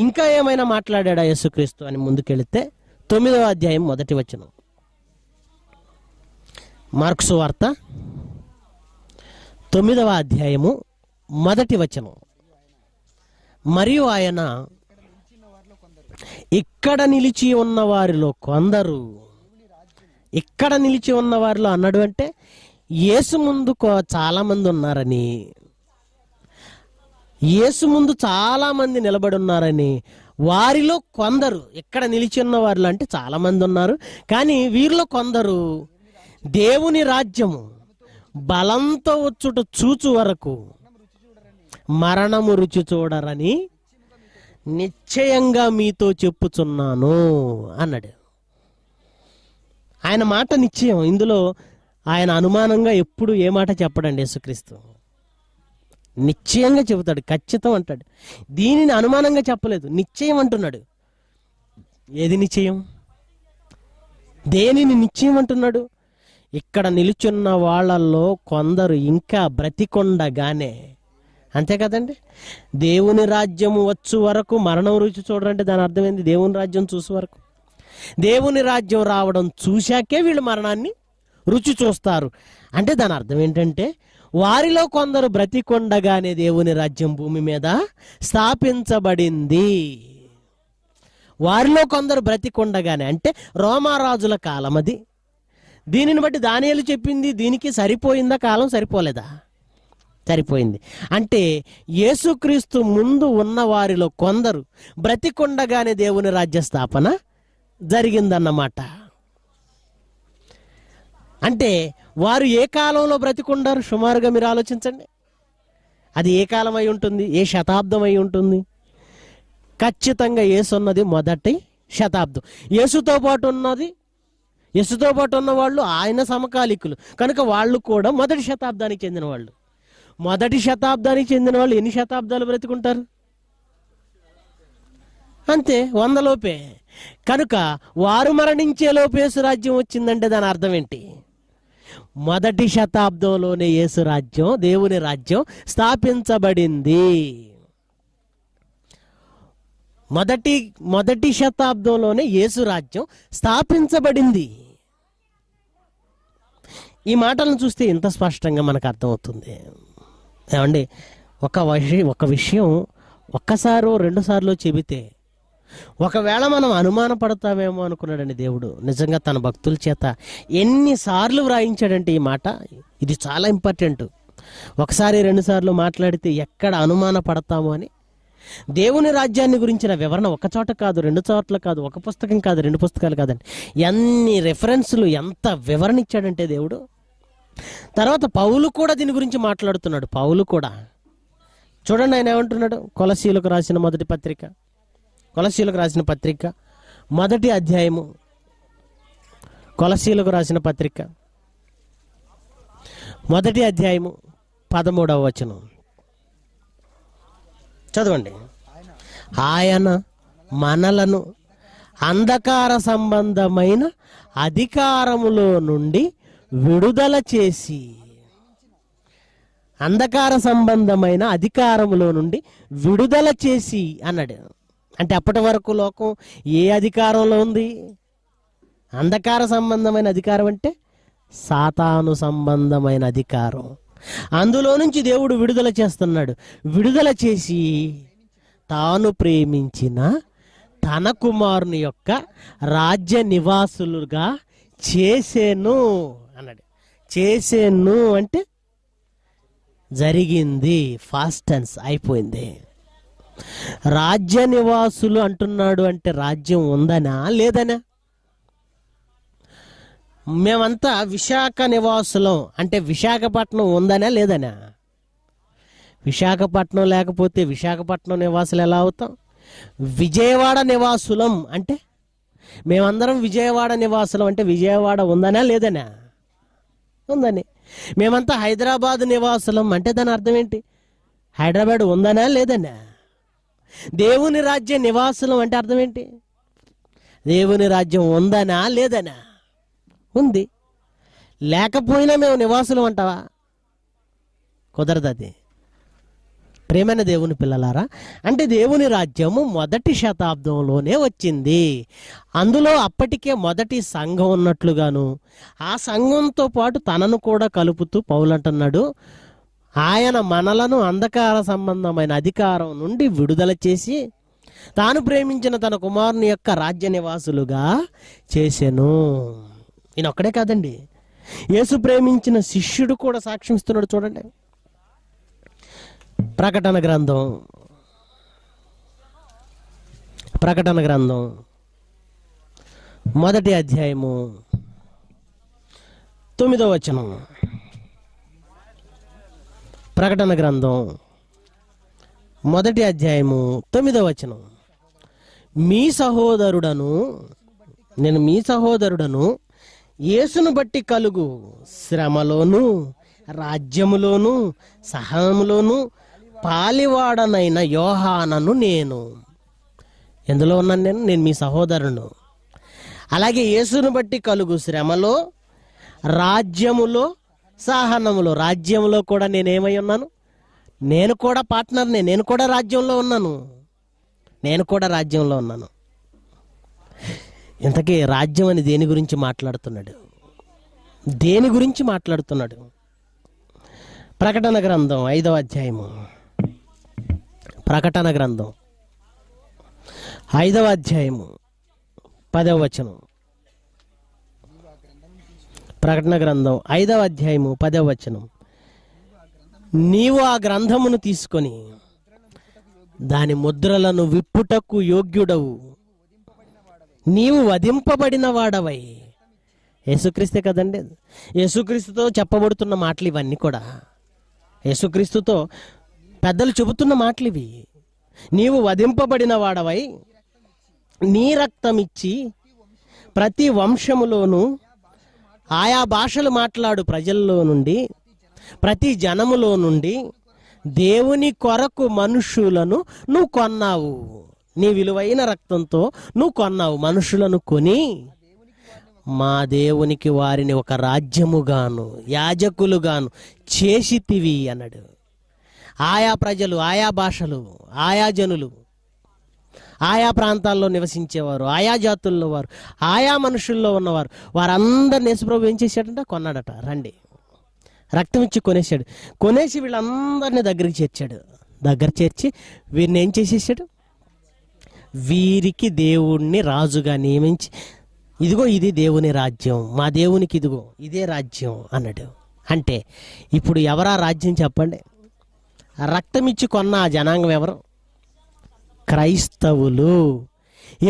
A: ఇంకా ఏమైనా మాట్లాడా యేసుక్రీస్తు అని ముందుకెళితే తొమ్మిదవ అధ్యాయం మొదటి వచనం మార్క్స్ వార్త తొమ్మిదవ అధ్యాయము మొదటి వచనం మరియు ఆయన ఇక్కడ నిలిచి ఉన్న వారిలో కొందరు ఇక్కడ నిలిచి ఉన్న వారిలో అన్నాడు అంటే యేసు ముందు చాలామంది ఉన్నారని యేసు ముందు చాలామంది నిలబడి ఉన్నారని వారిలో కొందరు ఇక్కడ నిలిచి ఉన్న వారిలో అంటే చాలామంది ఉన్నారు కానీ వీరిలో కొందరు దేవుని రాజ్యము బలంతో వచ్చుట చూచు వరకు మరణము రుచి చూడరని నిశ్చయంగా మీతో చెప్పుచున్నాను అన్నాడు ఆయన మాట నిశ్చయం ఇందులో ఆయన అనుమానంగా ఎప్పుడు ఏ మాట చెప్పడండి యేసుక్రీస్తు నిశ్చయంగా చెబుతాడు ఖచ్చితం అంటాడు దీనిని అనుమానంగా చెప్పలేదు నిశ్చయం అంటున్నాడు ఏది నిశ్చయం దేనిని నిశ్చయం అంటున్నాడు ఇక్కడ నిలుచున్న వాళ్ళల్లో కొందరు ఇంకా బ్రతికొండగానే అంతే కదండి దేవుని రాజ్యం వచ్చు వరకు మరణం రుచి చూడరంటే దాని అర్థమైంది దేవుని రాజ్యం చూసే వరకు దేవుని రాజ్యం రావడం చూశాకే వీళ్ళు మరణాన్ని రుచి చూస్తారు అంటే దాని అర్థం ఏంటంటే వారిలో కొందరు బ్రతికొండగానే దేవుని రాజ్యం భూమి మీద స్థాపించబడింది వారిలో కొందరు బ్రతికొండగానే అంటే రోమారాజుల కాలం అది దీనిని బట్టి దానియలు చెప్పింది దీనికి సరిపోయిందా కాలం సరిపోలేదా సరిపోయింది అంటే యేసుక్రీస్తు ముందు ఉన్న వారిలో కొందరు బ్రతికొండగానే దేవుని రాజ్య స్థాపన జరిగిందన్నమాట అంటే వారు ఏ కాలంలో బ్రతికుండారు సుమారుగా మీరు ఆలోచించండి అది ఏ కాలం అయి ఉంటుంది ఏ శతాబ్దం అయి ఉంటుంది ఖచ్చితంగా ఏసున్నది మొదటి శతాబ్దం యేసుతో పాటు ఉన్నది యేసుతో పాటు ఉన్న వాళ్ళు ఆయన సమకాలికులు కనుక వాళ్ళు కూడా మొదటి శతాబ్దానికి చెందిన వాళ్ళు మొదటి శతాబ్దానికి చెందిన వాళ్ళు ఎన్ని శతాబ్దాలు బ్రతుకుంటారు అంతే వందలోపే కనుక వారు మరణించేలోపు రాజ్యం వచ్చిందంటే దాని అర్థం ఏంటి మొదటి శతాబ్దంలోనే యేసు రాజ్యం దేవుని రాజ్యం స్థాపించబడింది మొదటి మొదటి శతాబ్దంలోనే యేసు రాజ్యం స్థాపించబడింది ఈ మాటలను చూస్తే ఇంత స్పష్టంగా మనకు అర్థమవుతుంది ఏమండి ఒక విషయం ఒక విషయం ఒక్కసారో రెండుసార్లు చెబితే ఒకవేళ మనం అనుమానపడతామేమో అనుకున్నాడండి దేవుడు నిజంగా తన భక్తుల చేత ఎన్నిసార్లు వ్రాయించాడంటే ఈ మాట ఇది చాలా ఇంపార్టెంట్ ఒకసారి రెండుసార్లు మాట్లాడితే ఎక్కడ అనుమాన పడతాము అని దేవుని రాజ్యాన్ని గురించిన వివరణ ఒక చోట కాదు రెండు చోట్ల కాదు ఒక పుస్తకం కాదు రెండు పుస్తకాలు కాదండి ఎన్ని రెఫరెన్స్లు ఎంత వివరణ ఇచ్చాడంటే దేవుడు తర్వాత పౌలు కూడా దీని గురించి మాట్లాడుతున్నాడు పౌలు కూడా చూడండి ఆయన ఏమంటున్నాడు కొలశీలకు రాసిన మొదటి పత్రిక కొలశీలకు రాసిన పత్రిక మొదటి అధ్యాయము కొలశీలకు రాసిన పత్రిక మొదటి అధ్యాయము పదమూడవ వచనం చదవండి ఆయన మనలను అంధకార సంబంధమైన అధికారములో నుండి విడుదల చేసి అంధకార సంబంధమైన అధికారంలో నుండి విడుదల చేసి అన్నాడు అంటే అప్పటి వరకు లోకం ఏ అధికారంలో ఉంది అంధకార సంబంధమైన అధికారం అంటే సాతాను సంబంధమైన అధికారం అందులో నుంచి దేవుడు విడుదల చేస్తున్నాడు విడుదల చేసి తాను ప్రేమించిన తన కుమారుని యొక్క రాజ్య నివాసులుగా చేసేను అన్నాడు చేసేను అంటే జరిగింది ఫాస్ట్ టెన్స్ అయిపోయింది రాజ్య నివాసులు అంటున్నాడు అంటే రాజ్యం ఉందనా లేదనా మేమంతా విశాఖ నివాసులం అంటే విశాఖపట్నం ఉందనా లేదనా విశాఖపట్నం లేకపోతే విశాఖపట్నం నివాసులు ఎలా అవుతాం విజయవాడ నివాసులం అంటే మేమందరం విజయవాడ నివాసులం అంటే విజయవాడ ఉందనా లేదనా ఉందని మేమంతా హైదరాబాద్ నివాసులం అంటే దాని అర్థం ఏంటి హైదరాబాద్ ఉందనా లేదన్నా దేవుని రాజ్య నివాసులం అంటే అర్థం ఏంటి దేవుని రాజ్యం ఉందనా లేదనా ఉంది లేకపోయినా మేము నివాసులం అంటావా కుదరదు అది ప్రేమైన దేవుని పిల్లలారా అంటే దేవుని రాజ్యము మొదటి శతాబ్దంలోనే వచ్చింది అందులో అప్పటికే మొదటి సంఘం ఉన్నట్లుగాను ఆ సంఘంతో పాటు తనను కూడా కలుపుతూ పౌలంటున్నాడు ఆయన మనలను అంధకార సంబంధమైన అధికారం నుండి విడుదల చేసి తాను ప్రేమించిన తన కుమారుని యొక్క రాజ్య నివాసులుగా చేశాను ఈయన ఒక్కడే కాదండి యేసు ప్రేమించిన శిష్యుడు కూడా సాక్ష్యం ఇస్తున్నాడు చూడండి ప్రకటన గ్రంథం ప్రకటన గ్రంథం మొదటి అధ్యాయము తొమ్మిదో వచనం ప్రకటన గ్రంథం మొదటి అధ్యాయము తొమ్మిదో వచనం మీ సహోదరుడను నేను మీ సహోదరుడను యేసును బట్టి కలుగు శ్రమలోను రాజ్యములోను సహనములోను పాలివాడనైన యోహానను నేను ఎందులో ఉన్నాను నేను నేను మీ సహోదరును అలాగే యేసును బట్టి కలుగు శ్రమలో రాజ్యములో సహనములో రాజ్యంలో కూడా నేనేమై ఉన్నాను నేను కూడా పార్ట్నర్నే నేను కూడా రాజ్యంలో ఉన్నాను నేను కూడా రాజ్యంలో ఉన్నాను ఇంతకీ రాజ్యం అని దేని గురించి మాట్లాడుతున్నాడు దేని గురించి మాట్లాడుతున్నాడు ప్రకటన గ్రంథం ఐదవ అధ్యాయము ప్రకటన గ్రంథం ఐదవ అధ్యాయము పదవ వచనం ప్రకటన గ్రంథం ఐదవ అధ్యాయము పదవ వచనం నీవు ఆ గ్రంథమును తీసుకొని దాని ముద్రలను విప్పుటకు యోగ్యుడవు నీవు వధింపబడిన వాడవై యేసుక్రీస్తే కదండి యేసుక్రీస్తుతో చెప్పబడుతున్న మాటలు ఇవన్నీ కూడా యేసుక్రీస్తుతో పెద్దలు చెబుతున్న మాటలు ఇవి నీవు వధింపబడిన వాడవై నీ రక్తమిచ్చి ప్రతి వంశములోనూ ఆయా భాషలు మాట్లాడు ప్రజల్లో నుండి ప్రతి జనములో నుండి దేవుని కొరకు మనుషులను నువ్వు కొన్నావు నీ విలువైన రక్తంతో నువ్వు కొన్నావు మనుషులను కొని మా దేవునికి వారిని ఒక రాజ్యముగాను యాజకులుగాను చేసితివి అన్నాడు ఆయా ప్రజలు ఆయా భాషలు ఆయా జనులు ఆయా ప్రాంతాల్లో నివసించేవారు ఆయా జాతుల్లో వారు ఆయా మనుషుల్లో ఉన్నవారు వారందరిని నేసుప్రభు ఏం చేశాడంటే కొన్నాడట రండి రక్తం ఇచ్చి కొనేశాడు కొనేసి వీళ్ళందరినీ దగ్గరికి చేర్చాడు దగ్గర చేర్చి వీరిని ఏం చేసేసాడు వీరికి దేవుణ్ణి రాజుగా నియమించి ఇదిగో ఇది దేవుని రాజ్యం మా దేవునికి ఇదిగో ఇదే రాజ్యం అన్నాడు అంటే ఇప్పుడు ఎవరా రాజ్యం చెప్పండి రక్తమిచ్చి కొన్న ఆ జనాంగం ఎవరు క్రైస్తవులు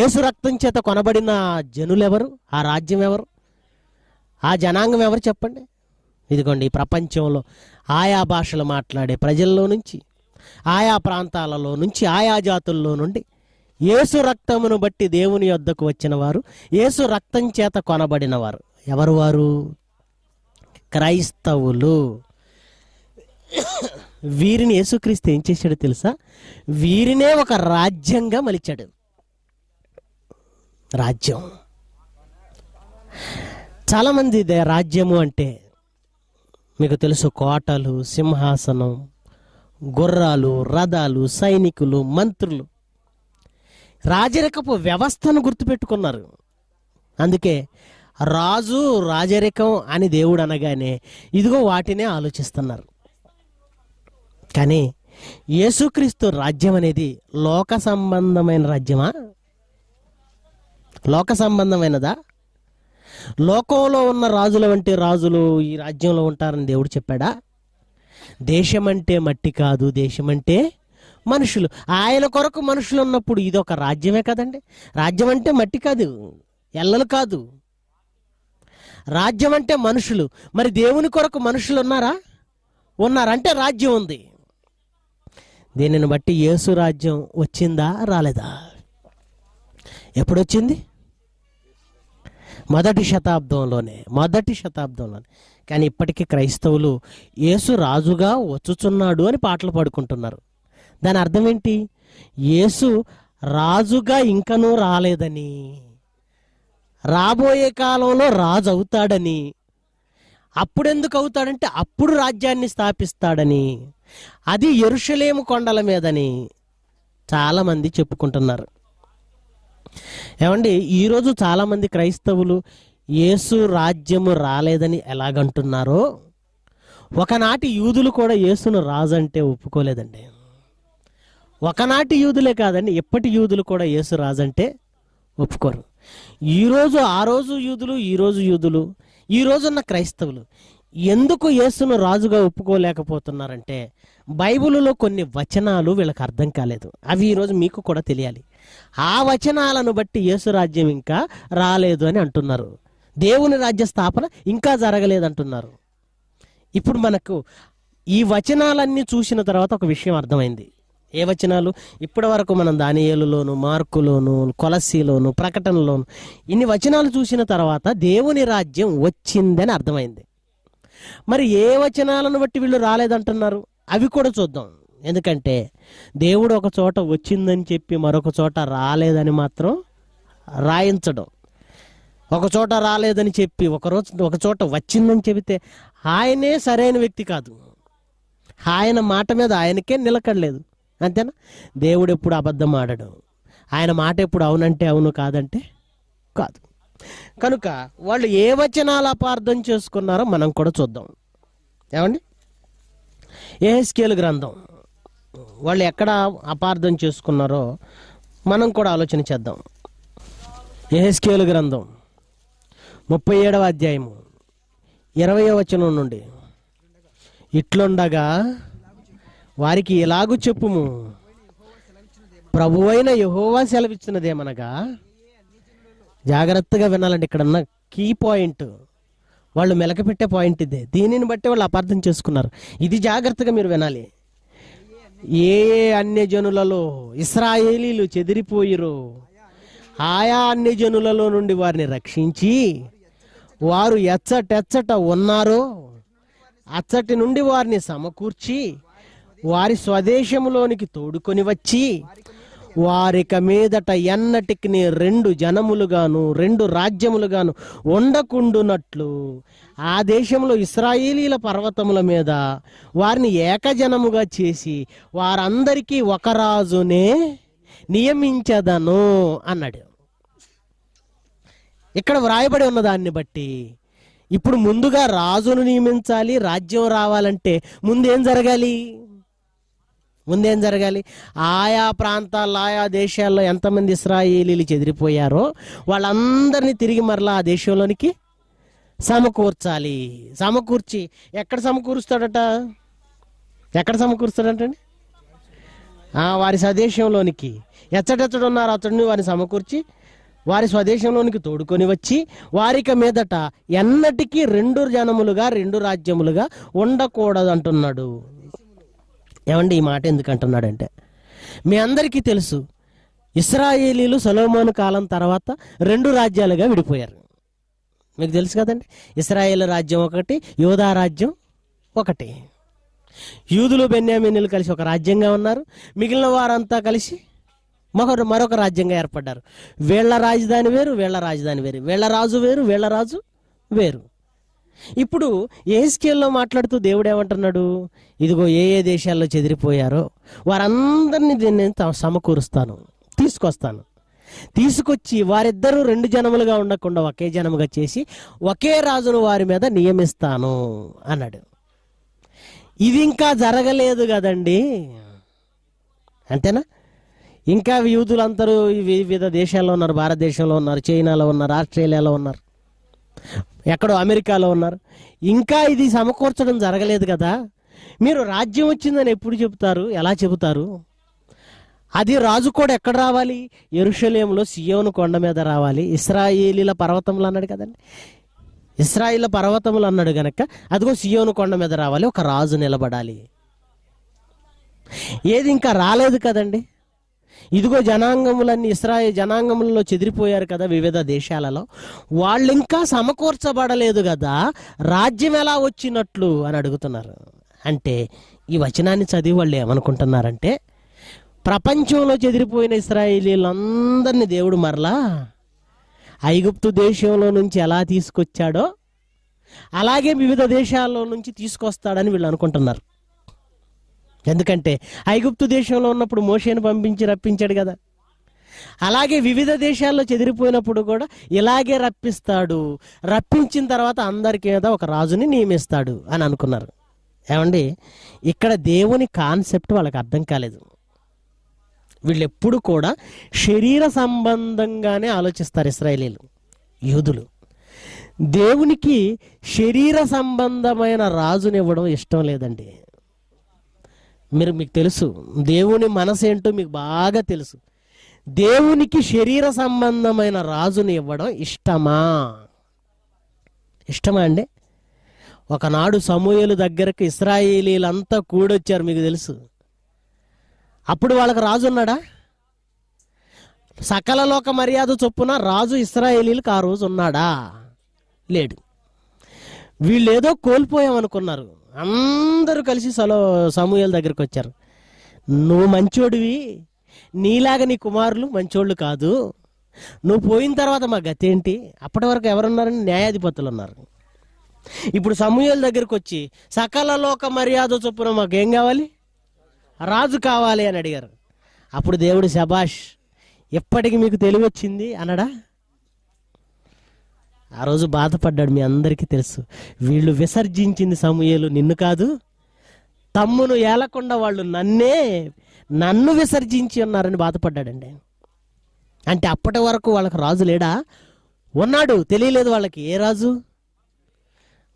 A: ఏసు రక్తం చేత కొనబడిన జనులెవరు ఆ రాజ్యం ఎవరు ఆ జనాంగం ఎవరు చెప్పండి ఇదిగోండి ఈ ప్రపంచంలో ఆయా భాషలు మాట్లాడే ప్రజల్లో నుంచి ఆయా ప్రాంతాలలో నుంచి ఆయా జాతుల్లో నుండి ఏసు రక్తమును బట్టి దేవుని యొద్దకు వచ్చిన వారు యేసు రక్తం చేత కొనబడిన వారు ఎవరు వారు క్రైస్తవులు వీరిని యేసుక్రీస్తు ఏం చేశాడో తెలుసా వీరినే ఒక రాజ్యంగా మలిచాడు రాజ్యం చాలామంది రాజ్యము అంటే మీకు తెలుసు కోటలు సింహాసనం గుర్రాలు రథాలు సైనికులు మంత్రులు రాజరికపు వ్యవస్థను గుర్తుపెట్టుకున్నారు అందుకే రాజు రాజరికం అని దేవుడు అనగానే ఇదిగో వాటినే ఆలోచిస్తున్నారు కానీ యేసుక్రీస్తు రాజ్యం అనేది లోక సంబంధమైన రాజ్యమా లోక సంబంధమైనదా లోకంలో ఉన్న రాజుల వంటి రాజులు ఈ రాజ్యంలో ఉంటారని దేవుడు చెప్పాడా దేశం అంటే మట్టి కాదు దేశం అంటే మనుషులు ఆయన కొరకు మనుషులు ఉన్నప్పుడు ఇది ఒక రాజ్యమే కదండి రాజ్యం అంటే మట్టి కాదు ఎల్లలు కాదు రాజ్యం అంటే మనుషులు మరి దేవుని కొరకు మనుషులు ఉన్నారా ఉన్నారంటే రాజ్యం ఉంది దీనిని బట్టి యేసు రాజ్యం వచ్చిందా రాలేదా ఎప్పుడొచ్చింది మొదటి శతాబ్దంలోనే మొదటి శతాబ్దంలోనే కానీ ఇప్పటికీ క్రైస్తవులు యేసు రాజుగా వచ్చుచున్నాడు అని పాటలు పాడుకుంటున్నారు దాని అర్థం ఏంటి యేసు రాజుగా ఇంకనూ రాలేదని రాబోయే కాలంలో రాజు అవుతాడని అప్పుడెందుకు అవుతాడంటే అప్పుడు రాజ్యాన్ని స్థాపిస్తాడని అది ఎరుషలేము కొండల మీదని చాలామంది చెప్పుకుంటున్నారు ఏమండి ఈరోజు చాలామంది క్రైస్తవులు యేసు రాజ్యము రాలేదని ఎలాగంటున్నారో ఒకనాటి యూదులు కూడా యేసును రాజు అంటే ఒప్పుకోలేదండి ఒకనాటి యూదులే కాదండి ఎప్పటి యూదులు కూడా యేసు రాజు అంటే ఒప్పుకోరు ఈరోజు ఆ రోజు యూదులు ఈరోజు యూదులు ఈరోజున్న క్రైస్తవులు ఎందుకు యేసును రాజుగా ఒప్పుకోలేకపోతున్నారంటే బైబిల్లో కొన్ని వచనాలు వీళ్ళకి అర్థం కాలేదు అవి ఈరోజు మీకు కూడా తెలియాలి ఆ వచనాలను బట్టి యేసు రాజ్యం ఇంకా రాలేదు అని అంటున్నారు దేవుని రాజ్య స్థాపన ఇంకా జరగలేదంటున్నారు ఇప్పుడు మనకు ఈ వచనాలన్నీ చూసిన తర్వాత ఒక విషయం అర్థమైంది ఏ వచనాలు ఇప్పటి వరకు మనం దానియేలులోను మార్కులోను కొలసీలోను ప్రకటనలోను ఇన్ని వచనాలు చూసిన తర్వాత దేవుని రాజ్యం వచ్చిందని అర్థమైంది మరి ఏ వచనాలను బట్టి వీళ్ళు రాలేదంటున్నారు అవి కూడా చూద్దాం ఎందుకంటే దేవుడు ఒక చోట వచ్చిందని చెప్పి మరొక చోట రాలేదని మాత్రం రాయించడం ఒక చోట రాలేదని చెప్పి ఒకరోజు ఒక చోట వచ్చిందని చెబితే ఆయనే సరైన వ్యక్తి కాదు ఆయన మాట మీద ఆయనకే నిలకడలేదు అంతేనా దేవుడు ఎప్పుడు అబద్ధం ఆడడం ఆయన మాట ఎప్పుడు అవునంటే అవును కాదంటే కాదు కనుక వాళ్ళు ఏ వచనాలు అపార్థం చేసుకున్నారో మనం కూడా చూద్దాం ఏమండి ఏహెస్కేలు గ్రంథం వాళ్ళు ఎక్కడ అపార్థం చేసుకున్నారో మనం కూడా ఆలోచన చేద్దాం ఏహెస్కేలు గ్రంథం ముప్పై ఏడవ అధ్యాయము ఇరవై వచనం నుండి ఇట్లుండగా వారికి ఇలాగు చెప్పుము ప్రభువైన యహోవా సెలవిచ్చినదేమనగా జాగ్రత్తగా వినాలండి ఇక్కడ ఉన్న కీ పాయింట్ వాళ్ళు మెలకపెట్టే పాయింట్ ఇదే దీనిని బట్టి వాళ్ళు అపార్థం చేసుకున్నారు ఇది జాగ్రత్తగా మీరు వినాలి ఏ ఏ అన్యజనులలో ఇస్రాయేలీలు చెదిరిపోయిరు ఆయా అన్యజనులలో నుండి వారిని రక్షించి వారు ఎచ్చటెచ్చట ఉన్నారో అచ్చటి నుండి వారిని సమకూర్చి వారి స్వదేశంలోనికి తోడుకొని వచ్చి వారిక మీదట ఎన్నటికి రెండు జనములుగాను రెండు రాజ్యములుగాను ఉండకుండునట్లు ఆ దేశంలో ఇస్రాయేలీల పర్వతముల మీద వారిని ఏకజనముగా చేసి వారందరికీ ఒక రాజునే నియమించదను అన్నాడు ఇక్కడ వ్రాయబడి ఉన్న దాన్ని బట్టి ఇప్పుడు ముందుగా రాజును నియమించాలి రాజ్యం రావాలంటే ముందేం జరగాలి ముందేం జరగాలి ఆయా ప్రాంతాల్లో ఆయా దేశాల్లో ఎంతమంది ఇస్రాయేలీలు చెదిరిపోయారో వాళ్ళందరినీ తిరిగి మరలా ఆ దేశంలోనికి సమకూర్చాలి సమకూర్చి ఎక్కడ సమకూరుస్తాడట ఎక్కడ సమకూరుస్తాడటండి వారి స్వదేశంలోనికి ఎచ్చటెచ్చడు ఉన్నారు అతడిని వారిని సమకూర్చి వారి స్వదేశంలోనికి తోడుకొని వచ్చి వారిక మీదట ఎన్నటికీ రెండు జనములుగా రెండు రాజ్యములుగా ఉండకూడదు అంటున్నాడు ఏమండి ఈ మాట ఎందుకు అంటున్నాడంటే మీ అందరికీ తెలుసు ఇస్రాయేలీలు సొలోమోను కాలం తర్వాత రెండు రాజ్యాలుగా విడిపోయారు మీకు తెలుసు కదండి ఇస్రాయేల్ రాజ్యం ఒకటి యోధా రాజ్యం ఒకటి యూదులు బెన్యామినీలు కలిసి ఒక రాజ్యంగా ఉన్నారు మిగిలిన వారంతా కలిసి మరొక మరొక రాజ్యంగా ఏర్పడ్డారు వీళ్ళ రాజధాని వేరు వీళ్ళ రాజధాని వేరు వీళ్ళ రాజు వేరు వీళ్ళ రాజు వేరు ఇప్పుడు ఏ స్కేల్లో మాట్లాడుతూ దేవుడు ఏమంటున్నాడు ఇదిగో ఏ ఏ దేశాల్లో చెదిరిపోయారో వారందరినీ దీన్ని సమకూరుస్తాను తీసుకొస్తాను తీసుకొచ్చి వారిద్దరూ రెండు జనములుగా ఉండకుండా ఒకే జనముగా చేసి ఒకే రాజును వారి మీద నియమిస్తాను అన్నాడు ఇది ఇంకా జరగలేదు కదండి అంతేనా ఇంకా యూదులందరూ వివిధ దేశాల్లో ఉన్నారు భారతదేశంలో ఉన్నారు చైనాలో ఉన్నారు ఆస్ట్రేలియాలో ఉన్నారు ఎక్కడో అమెరికాలో ఉన్నారు ఇంకా ఇది సమకూర్చడం జరగలేదు కదా మీరు రాజ్యం వచ్చిందని ఎప్పుడు చెబుతారు ఎలా చెబుతారు అది రాజు కూడా ఎక్కడ రావాలి ఎరుషలేంలో సియోను కొండ మీద రావాలి ఇస్రాయేలీల పర్వతములు అన్నాడు కదండి ఇస్రాయిల పర్వతములు అన్నాడు గనక అదిగో సియోను కొండ మీద రావాలి ఒక రాజు నిలబడాలి ఏది ఇంకా రాలేదు కదండి ఇదిగో జనాంగములన్నీ ఇస్రాయి జనాంగములలో చెదిరిపోయారు కదా వివిధ దేశాలలో వాళ్ళు ఇంకా సమకూర్చబడలేదు కదా రాజ్యం ఎలా వచ్చినట్లు అని అడుగుతున్నారు అంటే ఈ వచనాన్ని చదివి వాళ్ళు ఏమనుకుంటున్నారంటే ప్రపంచంలో చెదిరిపోయిన ఇస్రాయేలీలందరినీ దేవుడు మరలా ఐగుప్తు దేశంలో నుంచి ఎలా తీసుకొచ్చాడో అలాగే వివిధ దేశాల్లో నుంచి తీసుకొస్తాడని వీళ్ళు అనుకుంటున్నారు ఎందుకంటే ఐగుప్తు దేశంలో ఉన్నప్పుడు మోషేను పంపించి రప్పించాడు కదా అలాగే వివిధ దేశాల్లో చెదిరిపోయినప్పుడు కూడా ఇలాగే రప్పిస్తాడు రప్పించిన తర్వాత అందరికీ ఒక రాజుని నియమిస్తాడు అని అనుకున్నారు ఏమండి ఇక్కడ దేవుని కాన్సెప్ట్ వాళ్ళకి అర్థం కాలేదు వీళ్ళు ఎప్పుడు కూడా శరీర సంబంధంగానే ఆలోచిస్తారు ఇస్రాయేలీలు యూదులు దేవునికి శరీర సంబంధమైన రాజునివ్వడం ఇష్టం లేదండి మీరు మీకు తెలుసు దేవుని మనసు ఏంటో మీకు బాగా తెలుసు దేవునికి శరీర సంబంధమైన రాజుని ఇవ్వడం ఇష్టమా ఇష్టమా అండి ఒకనాడు సమూహలు దగ్గరకు ఇస్రాయేలీలంతా కూడొచ్చారు మీకు తెలుసు అప్పుడు వాళ్ళకి రాజు ఉన్నాడా సకల లోక మర్యాద చొప్పున రాజు ఇస్రాయేలీలకు ఆ రోజు ఉన్నాడా లేడు వీళ్ళు ఏదో కోల్పోయామనుకున్నారు అందరూ కలిసి సలో సమూహల దగ్గరికి వచ్చారు నువ్వు మంచోడివి నీలాగా నీ కుమారులు మంచోళ్ళు కాదు నువ్వు పోయిన తర్వాత మా గతేంటి అప్పటి వరకు ఎవరున్నారని న్యాయాధిపతులు ఉన్నారు ఇప్పుడు సమూహల దగ్గరకు వచ్చి సకల లోక మర్యాద చొప్పున మాకు ఏం కావాలి రాజు కావాలి అని అడిగారు అప్పుడు దేవుడు శబాష్ ఎప్పటికి మీకు తెలివచ్చింది అనడా ఆ రోజు బాధపడ్డాడు మీ అందరికీ తెలుసు వీళ్ళు విసర్జించింది సమూహలు నిన్ను కాదు తమ్మును ఏలకుండా వాళ్ళు నన్నే నన్ను విసర్జించి ఉన్నారని బాధపడ్డాడండి అంటే అప్పటి వరకు వాళ్ళకి రాజు లేడా ఉన్నాడు తెలియలేదు వాళ్ళకి ఏ రాజు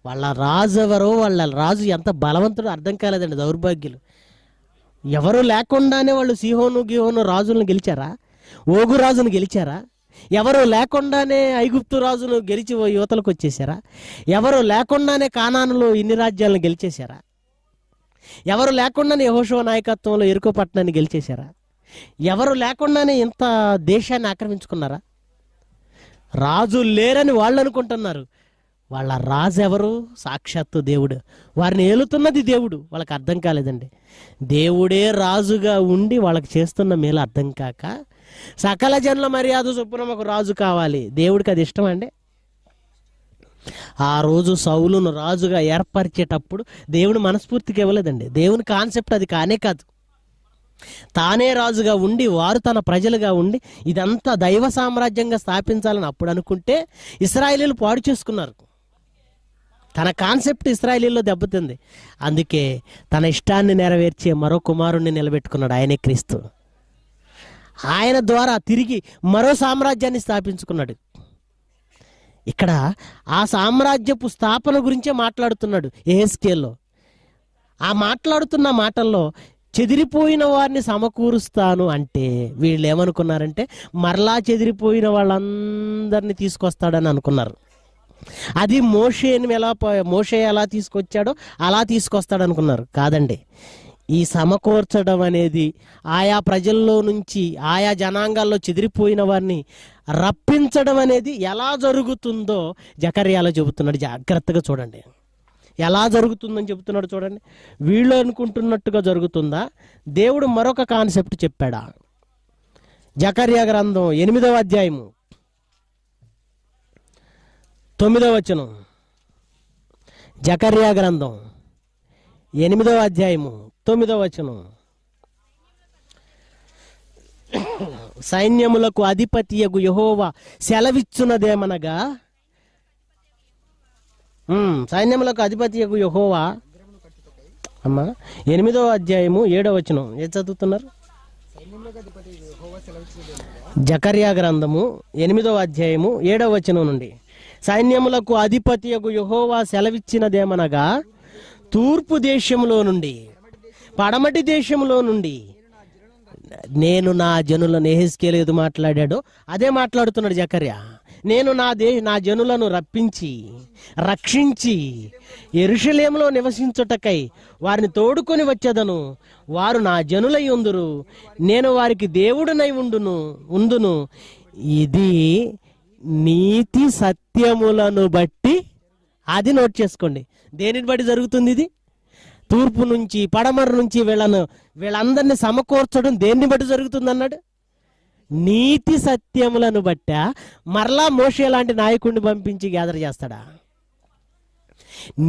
A: వాళ్ళ రాజు ఎవరో వాళ్ళ రాజు ఎంత బలవంతుడు అర్థం కాలేదండి దౌర్భాగ్యులు ఎవరు లేకుండానే వాళ్ళు సిహోను గిహోను రాజులను గెలిచారా ఓగు రాజును గెలిచారా ఎవరు లేకుండానే ఐగుప్తు రాజును గెలిచి యువతలకు వచ్చేసారా ఎవరు లేకుండానే కానానులు ఇన్ని రాజ్యాలను గెలిచేశారా ఎవరు లేకుండానే యహోషో నాయకత్వంలో ఎరుకోపట్నాన్ని గెలిచేశారా ఎవరు లేకుండానే ఇంత దేశాన్ని ఆక్రమించుకున్నారా రాజు లేరని వాళ్ళు అనుకుంటున్నారు వాళ్ళ రాజు ఎవరు సాక్షాత్తు దేవుడు వారిని ఏలుతున్నది దేవుడు వాళ్ళకి అర్థం కాలేదండి దేవుడే రాజుగా ఉండి వాళ్ళకి చేస్తున్న మేలు అర్థం కాక సకల జన్ల మర్యాద చొప్పున మాకు రాజు కావాలి దేవుడికి అది ఇష్టం అండి ఆ రోజు సౌలును రాజుగా ఏర్పరిచేటప్పుడు దేవుని మనస్ఫూర్తికి ఇవ్వలేదండి దేవుని కాన్సెప్ట్ అది కానే కాదు తానే రాజుగా ఉండి వారు తన ప్రజలుగా ఉండి ఇదంతా దైవ సామ్రాజ్యంగా స్థాపించాలని అప్పుడు అనుకుంటే ఇస్రాయలీలు పాడు చేసుకున్నారు తన కాన్సెప్ట్ ఇస్రాయలీలో దెబ్బతింది అందుకే తన ఇష్టాన్ని నెరవేర్చే మరో కుమారుణ్ణి నిలబెట్టుకున్నాడు ఆయనే క్రీస్తు ఆయన ద్వారా తిరిగి మరో సామ్రాజ్యాన్ని స్థాపించుకున్నాడు ఇక్కడ ఆ సామ్రాజ్యపు స్థాపన గురించే మాట్లాడుతున్నాడు ఏఎస్కేలో ఆ మాట్లాడుతున్న మాటల్లో చెదిరిపోయిన వారిని సమకూరుస్తాను అంటే వీళ్ళు ఏమనుకున్నారంటే మరలా చెదిరిపోయిన వాళ్ళందరినీ తీసుకొస్తాడని అనుకున్నారు అది మోషేని ఎలా మోషే ఎలా తీసుకొచ్చాడో అలా తీసుకొస్తాడు అనుకున్నారు కాదండి ఈ సమకూర్చడం అనేది ఆయా ప్రజల్లో నుంచి ఆయా జనాంగాల్లో చెదిరిపోయిన వారిని రప్పించడం అనేది ఎలా జరుగుతుందో జకర్యాలో చెబుతున్నాడు జాగ్రత్తగా చూడండి ఎలా జరుగుతుందని చెబుతున్నాడు చూడండి వీళ్ళు అనుకుంటున్నట్టుగా జరుగుతుందా దేవుడు మరొక కాన్సెప్ట్ చెప్పాడా జకర్యా గ్రంథం ఎనిమిదవ అధ్యాయము తొమ్మిదో వచనం జకర్యా గ్రంథం ఎనిమిదవ అధ్యాయము తొమ్మిదవ వచనం సైన్యములకు అధిపతియగు యహోవా సెలవిచ్చున్నదేమనగా సైన్యములకు అధిపతియగు యహోవా అమ్మా ఎనిమిదవ అధ్యాయము ఏడవ వచనం ఏం చదువుతున్నారు జకర్యా గ్రంథము ఎనిమిదవ అధ్యాయము ఏడవ వచనం నుండి సైన్యములకు అధిపతియకు యహోవా సెలవిచ్చినదేమనగా తూర్పు దేశంలో నుండి పడమటి దేశంలో నుండి నేను నా జనులను ఎహెస్కేలు ఏదో మాట్లాడాడో అదే మాట్లాడుతున్నాడు జకర్య నేను నా దే నా జనులను రప్పించి రక్షించి ఎరుషలేములో నివసించుటకై వారిని తోడుకొని వచ్చేదను వారు నా జనులై ఉందురు నేను వారికి దేవుడునై ఉండును ఉందును ఇది నీతి సత్యములను బట్టి అది నోట్ చేసుకోండి దేనిని బట్టి జరుగుతుంది ఇది తూర్పు నుంచి పడమర నుంచి వీళ్ళను వీళ్ళందరినీ సమకూర్చడం దేన్ని బట్టి జరుగుతుంది అన్నాడు నీతి సత్యములను బట్ట మరలా మోషే లాంటి నాయకుడిని పంపించి గ్యాదర్ చేస్తాడా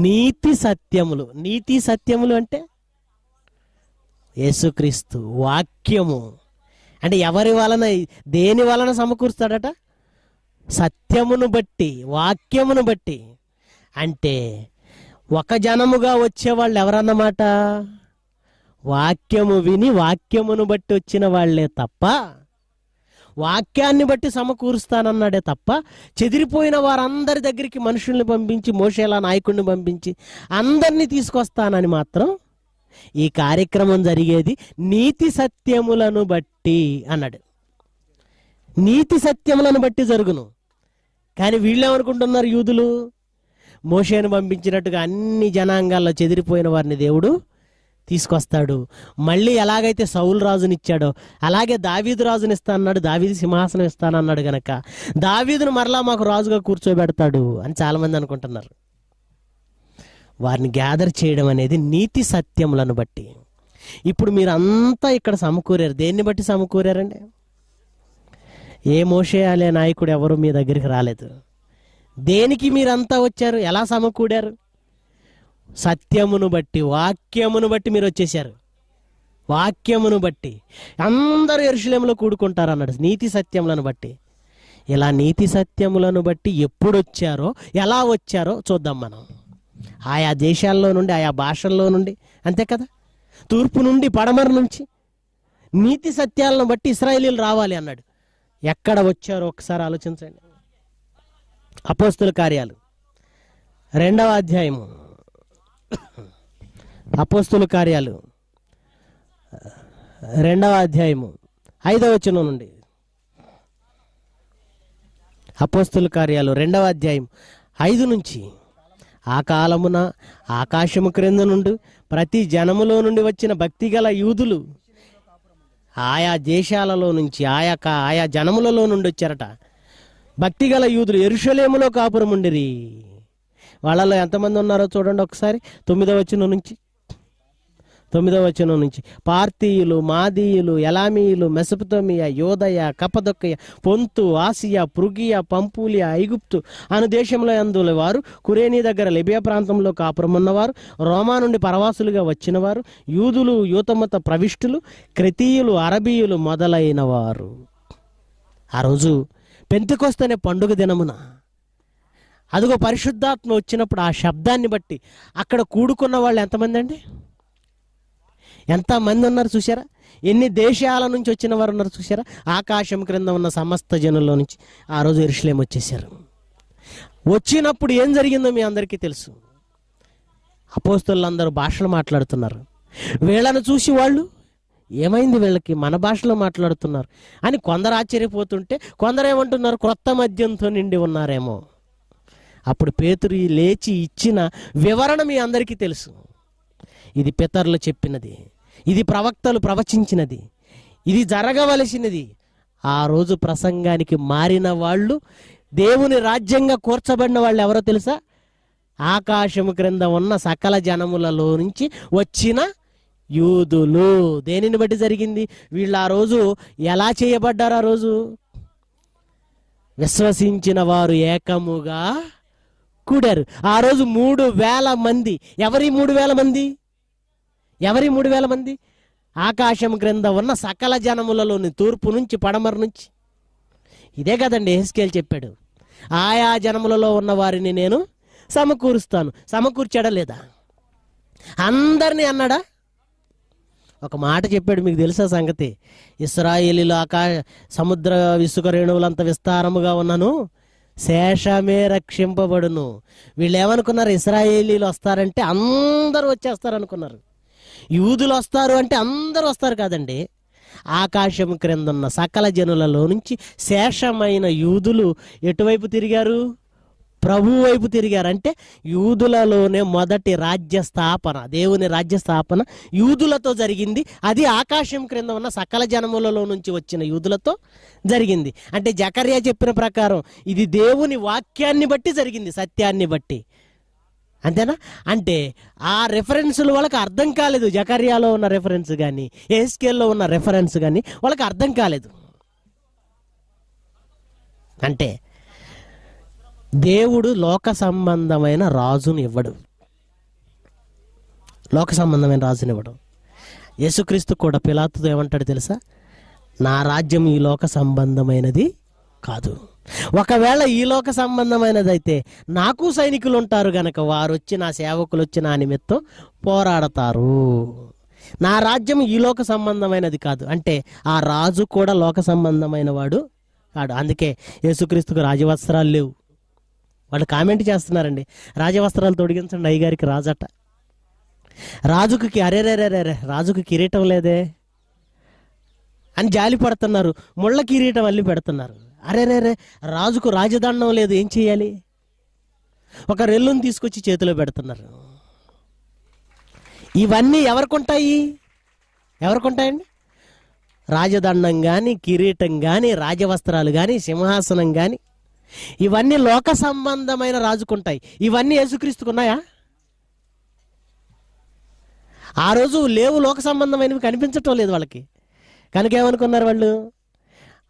A: నీతి సత్యములు నీతి సత్యములు అంటే యేసుక్రీస్తు వాక్యము అంటే ఎవరి వలన దేని వలన సమకూరుస్తాడట సత్యమును బట్టి వాక్యమును బట్టి అంటే ఒక జనముగా వచ్చేవాళ్ళు ఎవరన్నమాట వాక్యము విని వాక్యమును బట్టి వచ్చిన వాళ్లే తప్ప వాక్యాన్ని బట్టి సమకూరుస్తానన్నాడే తప్ప చెదిరిపోయిన వారందరి దగ్గరికి మనుషుల్ని పంపించి మోషేలా నాయకుడిని పంపించి అందరినీ తీసుకొస్తానని మాత్రం ఈ కార్యక్రమం జరిగేది నీతి సత్యములను బట్టి అన్నాడు నీతి సత్యములను బట్టి జరుగును కానీ వీళ్ళేమనుకుంటున్నారు యూదులు మోషేను పంపించినట్టుగా అన్ని జనాంగాల్లో చెదిరిపోయిన వారిని దేవుడు తీసుకొస్తాడు మళ్ళీ ఎలాగైతే సౌలు రాజునిచ్చాడో అలాగే దావీదు రాజుని అన్నాడు దావీదు సింహాసనం ఇస్తానన్నాడు గనక దావీదును మరలా మాకు రాజుగా కూర్చోబెడతాడు అని చాలామంది అనుకుంటున్నారు వారిని గ్యాదర్ చేయడం అనేది నీతి సత్యములను బట్టి ఇప్పుడు మీరంతా ఇక్కడ సమకూరారు దేన్ని బట్టి సమకూరారండి ఏ మోషే అనే నాయకుడు ఎవరు మీ దగ్గరికి రాలేదు దేనికి మీరంతా వచ్చారు ఎలా సమకూడారు సత్యమును బట్టి వాక్యమును బట్టి మీరు వచ్చేసారు వాక్యమును బట్టి అందరూ ఎరుశలంలో కూడుకుంటారు అన్నాడు నీతి సత్యములను బట్టి ఇలా నీతి సత్యములను బట్టి ఎప్పుడు వచ్చారో ఎలా వచ్చారో చూద్దాం మనం ఆయా దేశాల్లో నుండి ఆయా భాషల్లో నుండి అంతే కదా తూర్పు నుండి పడమర నుంచి నీతి సత్యాలను బట్టి ఇస్రాయలీలు రావాలి అన్నాడు ఎక్కడ వచ్చారో ఒకసారి ఆలోచించండి అపోస్తుల కార్యాలు రెండవ అధ్యాయము అపోస్తుల కార్యాలు రెండవ అధ్యాయము ఐదవ వచనం నుండి అపోస్తుల కార్యాలు రెండవ అధ్యాయం ఐదు నుంచి ఆ కాలమున ఆకాశము క్రింద నుండి ప్రతి జనములో నుండి వచ్చిన భక్తిగల యూదులు ఆయా దేశాలలో నుంచి ఆయా ఆయా జనములలో నుండి వచ్చారట భక్తిగల యూదులు ఎరుషలేములో కాపురం వాళ్ళలో ఎంతమంది ఉన్నారో చూడండి ఒకసారి తొమ్మిదవ వచ్చిన నుంచి తొమ్మిదవ వచనం నుంచి పార్తీయులు మాదీయులు ఎలామీయులు మెసపతోమియా యోదయ కపదొక్కయ పొంతు ఆసియా పృగియా పంపూలియా ఐగుప్తు అను దేశంలో అందుల వారు కురేనీ దగ్గర లిబియా ప్రాంతంలో కాపురమున్నవారు రోమా నుండి పరవాసులుగా వచ్చినవారు యూదులు యూతమత ప్రవిష్టులు క్రితీయులు అరబీయులు మొదలైన వారు ఆ రోజు పెంతకొస్తనే పండుగ దినమున అదిగో పరిశుద్ధాత్మ వచ్చినప్పుడు ఆ శబ్దాన్ని బట్టి అక్కడ కూడుకున్న వాళ్ళు ఎంతమంది అండి ఎంతమంది ఉన్నారు చూసారా ఎన్ని దేశాల నుంచి వచ్చిన వారు ఉన్నారు చూసారా ఆకాశం క్రింద ఉన్న సమస్త జనుల్లో నుంచి ఆ రోజు ఇరుషులేం వచ్చేసారు వచ్చినప్పుడు ఏం జరిగిందో మీ అందరికీ తెలుసు అపోస్తులందరూ భాషలు మాట్లాడుతున్నారు వీళ్ళను చూసి వాళ్ళు ఏమైంది వీళ్ళకి మన భాషలో మాట్లాడుతున్నారు అని కొందరు ఆశ్చర్యపోతుంటే కొందరు ఏమంటున్నారు క్రొత్త మద్యంతో నిండి ఉన్నారేమో అప్పుడు పేతురు లేచి ఇచ్చిన వివరణ మీ అందరికీ తెలుసు ఇది పితరులు చెప్పినది ఇది ప్రవక్తలు ప్రవచించినది ఇది జరగవలసినది ఆ రోజు ప్రసంగానికి మారిన వాళ్ళు దేవుని రాజ్యంగా కూర్చబడిన వాళ్ళు ఎవరో తెలుసా ఆకాశము క్రింద ఉన్న సకల జనములలో నుంచి వచ్చిన యూదులు దేనిని బట్టి జరిగింది వీళ్ళు ఆ రోజు ఎలా చేయబడ్డారు ఆ రోజు విశ్వసించిన వారు ఏకముగా కూడారు ఆ రోజు మూడు వేల మంది ఎవరి మూడు వేల మంది ఎవరి మూడు వేల మంది ఆకాశం క్రింద ఉన్న సకల జనములలోని తూర్పు నుంచి పడమర నుంచి ఇదే కదండి ఎహెస్కేల్ చెప్పాడు ఆయా జనములలో ఉన్న వారిని నేను సమకూరుస్తాను సమకూర్చాడా లేదా అందరినీ అన్నాడా ఒక మాట చెప్పాడు మీకు తెలుసా సంగతి ఇస్రాయేలీలు ఆకాశ సముద్ర విసుక రేణువులంత విస్తారముగా ఉన్నాను శేషమే రక్షింపబడును వీళ్ళు ఏమనుకున్నారు ఇస్రాయేలీలు వస్తారంటే అందరూ వచ్చేస్తారనుకున్నారు యూదులు వస్తారు అంటే అందరూ వస్తారు కాదండి ఆకాశం ఉన్న సకల జనులలో నుంచి శేషమైన యూదులు ఎటువైపు తిరిగారు ప్రభు వైపు తిరిగారు అంటే యూదులలోనే మొదటి రాజ్య స్థాపన దేవుని రాజ్య స్థాపన యూదులతో జరిగింది అది ఆకాశం క్రింద ఉన్న సకల జనములలో నుంచి వచ్చిన యూదులతో జరిగింది అంటే జకర్యా చెప్పిన ప్రకారం ఇది దేవుని వాక్యాన్ని బట్టి జరిగింది సత్యాన్ని బట్టి అంతేనా అంటే ఆ రెఫరెన్సులు వాళ్ళకి అర్థం కాలేదు జకర్యాలో ఉన్న రెఫరెన్స్ కానీ ఏస్కేల్లో ఉన్న రెఫరెన్స్ కానీ వాళ్ళకి అర్థం కాలేదు అంటే దేవుడు లోక సంబంధమైన రాజును ఇవ్వడు లోక సంబంధమైన రాజుని ఇవ్వడం యేసుక్రీస్తు కూడా పిలాతుతో ఏమంటాడు తెలుసా నా రాజ్యం ఈ లోక సంబంధమైనది కాదు ఒకవేళ ఈ లోక సంబంధమైనదైతే నాకు సైనికులు ఉంటారు గనక వారు వచ్చి నా సేవకులు వచ్చి నా నిమిత్తం పోరాడతారు నా రాజ్యం ఈ లోక సంబంధమైనది కాదు అంటే ఆ రాజు కూడా లోక సంబంధమైన వాడు కాడు అందుకే యేసుక్రీస్తుకు రాజవస్త్రాలు లేవు వాళ్ళు కామెంట్ చేస్తున్నారండి రాజవస్త్రాలు తొడిగించండి అయ్యగారికి రాజట రాజుకు రే రాజుకు కిరీటం లేదే అని జాలి పడుతున్నారు ముళ్ళ కిరీటం అల్లి పెడుతున్నారు అరే రే రాజుకు రాజదండం లేదు ఏం చేయాలి ఒక రెల్లుని తీసుకొచ్చి చేతిలో పెడుతున్నారు ఇవన్నీ ఎవరికుంటాయి ఎవరికుంటాయండి రాజదండం కానీ కిరీటం కానీ రాజవస్త్రాలు కానీ సింహాసనం కానీ ఇవన్నీ లోక సంబంధమైన రాజుకుంటాయి ఇవన్నీ యేసుక్రీస్తుకున్నాయా ఆ రోజు లేవు లోక సంబంధమైనవి కనిపించటం లేదు వాళ్ళకి కనుక ఏమనుకున్నారు వాళ్ళు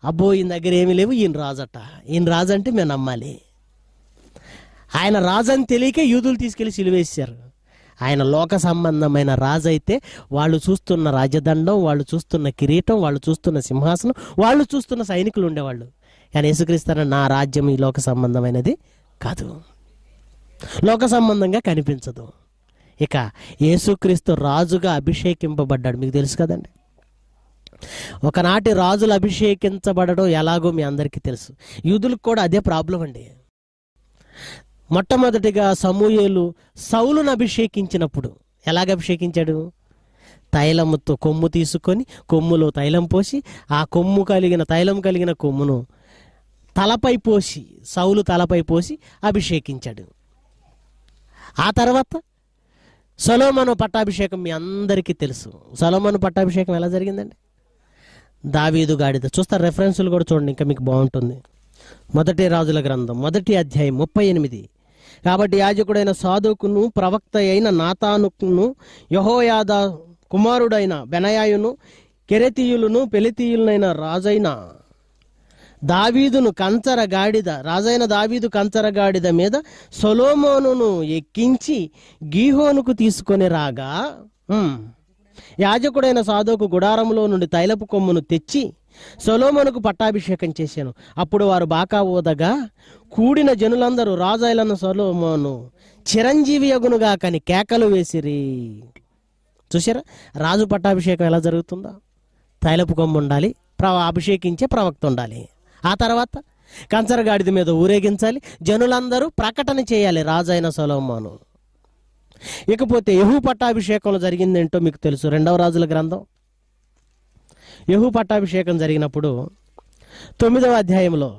A: అబ్బో ఈయన దగ్గర ఏమీ లేవు ఈయన రాజట ఈయన రాజు అంటే మేము నమ్మాలి ఆయన రాజు అని తెలియకే యూదులు తీసుకెళ్లి సిలివేశారు ఆయన లోక సంబంధమైన రాజు అయితే వాళ్ళు చూస్తున్న రాజదండం వాళ్ళు చూస్తున్న కిరీటం వాళ్ళు చూస్తున్న సింహాసనం వాళ్ళు చూస్తున్న సైనికులు ఉండేవాళ్ళు కానీ యేసుక్రీస్తున్న నా రాజ్యం ఈ లోక సంబంధమైనది కాదు లోక సంబంధంగా కనిపించదు ఇక యేసుక్రీస్తు రాజుగా అభిషేకింపబడ్డాడు మీకు తెలుసు కదండి ఒకనాటి రాజులు అభిషేకించబడడం ఎలాగో మీ అందరికీ తెలుసు యూదులకు కూడా అదే ప్రాబ్లం అండి మొట్టమొదటిగా సమూహేలు సౌలును అభిషేకించినప్పుడు ఎలాగ అభిషేకించాడు తైలముతో కొమ్ము తీసుకొని కొమ్ములో తైలం పోసి ఆ కొమ్ము కలిగిన తైలం కలిగిన కొమ్మును తలపై పోసి సౌలు తలపై పోసి అభిషేకించాడు ఆ తర్వాత సొలోమను పట్టాభిషేకం మీ అందరికీ తెలుసు సొలోమను పట్టాభిషేకం ఎలా జరిగిందండి దావీదు గాడిద చూస్తారు రెఫరెన్సులు కూడా చూడండి ఇంకా మీకు బాగుంటుంది మొదటి రాజుల గ్రంథం మొదటి అధ్యాయం ముప్పై ఎనిమిది కాబట్టి యాజకుడైన సాధుకును ప్రవక్త అయిన నాతానుకును యహోయాద కుమారుడైన బెనయాయును కెరతీయులను పెలితీయులనైన రాజైన దావీదును కంచర గాడిద రాజైన దావీదు కంచర గాడిద మీద సొలోమోను ఎక్కించి గీహోనుకు తీసుకొని రాగా యాజకుడైన సాధువుకు గుడారంలో నుండి తైలపు కొమ్మును తెచ్చి సొలోమోనుకు పట్టాభిషేకం చేశాను అప్పుడు వారు బాకా ఓదగా కూడిన జనులందరూ రాజైలన్న సొలోమోను చిరంజీవి యగునుగా కని కేకలు వేసిరి చూసారా రాజు పట్టాభిషేకం ఎలా జరుగుతుందా తైలపు కొమ్ము ఉండాలి ప్రవ అభిషేకించే ప్రవక్త ఉండాలి ఆ తర్వాత కంచరగాడిద మీద ఊరేగించాలి జనులందరూ ప్రకటన చేయాలి రాజైన సొలోమోను ఇకపోతే యహు పట్టాభిషేకంలో జరిగిందేంటో మీకు తెలుసు రెండవ రాజుల గ్రంథం యహు పట్టాభిషేకం జరిగినప్పుడు తొమ్మిదవ అధ్యాయంలో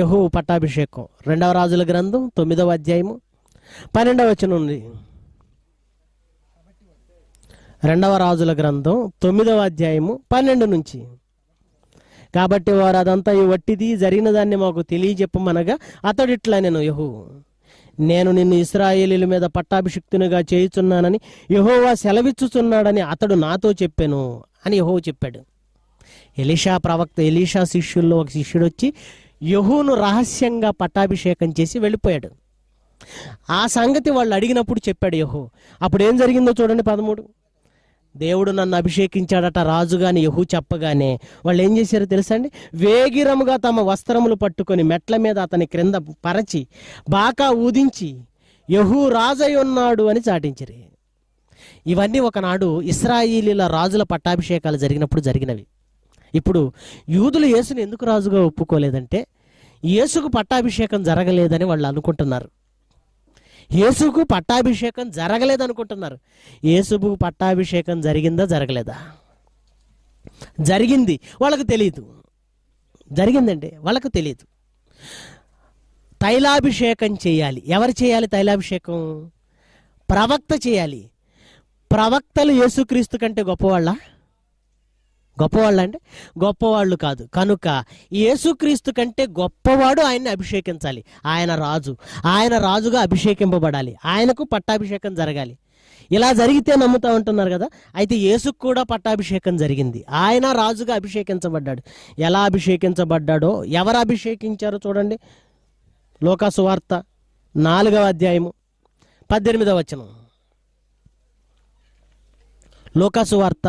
A: యహు పట్టాభిషేకం రెండవ రాజుల గ్రంథం తొమ్మిదవ అధ్యాయము పన్నెండవ వచ్చిన ఉంది రెండవ రాజుల గ్రంథం తొమ్మిదవ అధ్యాయము పన్నెండు నుంచి కాబట్టి వారు అదంతా ఈ వట్టిది జరిగిన దాన్ని మాకు తెలియజెప్పమనగా అతడిట్లా నేను యహు నేను నిన్ను ఇస్రాయేలీల మీద పట్టాభిషిక్తునిగా చేయుచున్నానని యహోవా సెలవిచ్చుచున్నాడని అతడు నాతో చెప్పాను అని యహో చెప్పాడు ఎలీషా ప్రవక్త ఎలీషా శిష్యుల్లో ఒక శిష్యుడు వచ్చి యహోను రహస్యంగా పట్టాభిషేకం చేసి వెళ్ళిపోయాడు ఆ సంగతి వాళ్ళు అడిగినప్పుడు చెప్పాడు యహో అప్పుడు ఏం జరిగిందో చూడండి పదమూడు దేవుడు నన్ను అభిషేకించాడట రాజుగాని యహు చెప్పగానే వాళ్ళు ఏం చేశారో అండి వేగిరముగా తమ వస్త్రములు పట్టుకొని మెట్ల మీద అతని క్రింద పరచి బాకా ఊదించి యహు రాజై ఉన్నాడు అని చాటించరు ఇవన్నీ ఒకనాడు ఇస్రాయిలీల రాజుల పట్టాభిషేకాలు జరిగినప్పుడు జరిగినవి ఇప్పుడు యూదులు యేసుని ఎందుకు రాజుగా ఒప్పుకోలేదంటే యేసుకు పట్టాభిషేకం జరగలేదని వాళ్ళు అనుకుంటున్నారు యేసుకు పట్టాభిషేకం జరగలేదు అనుకుంటున్నారు యేసుకు పట్టాభిషేకం జరిగిందా జరగలేదా జరిగింది వాళ్ళకు తెలియదు జరిగిందండి వాళ్ళకు తెలియదు తైలాభిషేకం చేయాలి ఎవరు చేయాలి తైలాభిషేకం ప్రవక్త చేయాలి ప్రవక్తలు యేసుక్రీస్తు కంటే గొప్పవాళ్ళ గొప్పవాళ్ళు అంటే గొప్పవాళ్ళు కాదు కనుక యేసుక్రీస్తు కంటే గొప్పవాడు ఆయన్ని అభిషేకించాలి ఆయన రాజు ఆయన రాజుగా అభిషేకింపబడాలి ఆయనకు పట్టాభిషేకం జరగాలి ఇలా జరిగితే నమ్ముతా ఉంటున్నారు కదా అయితే యేసుకు కూడా పట్టాభిషేకం జరిగింది ఆయన రాజుగా అభిషేకించబడ్డాడు ఎలా అభిషేకించబడ్డాడో ఎవరు అభిషేకించారో చూడండి లోకాసువార్త నాలుగవ అధ్యాయము పద్దెనిమిదవ వచనం వార్త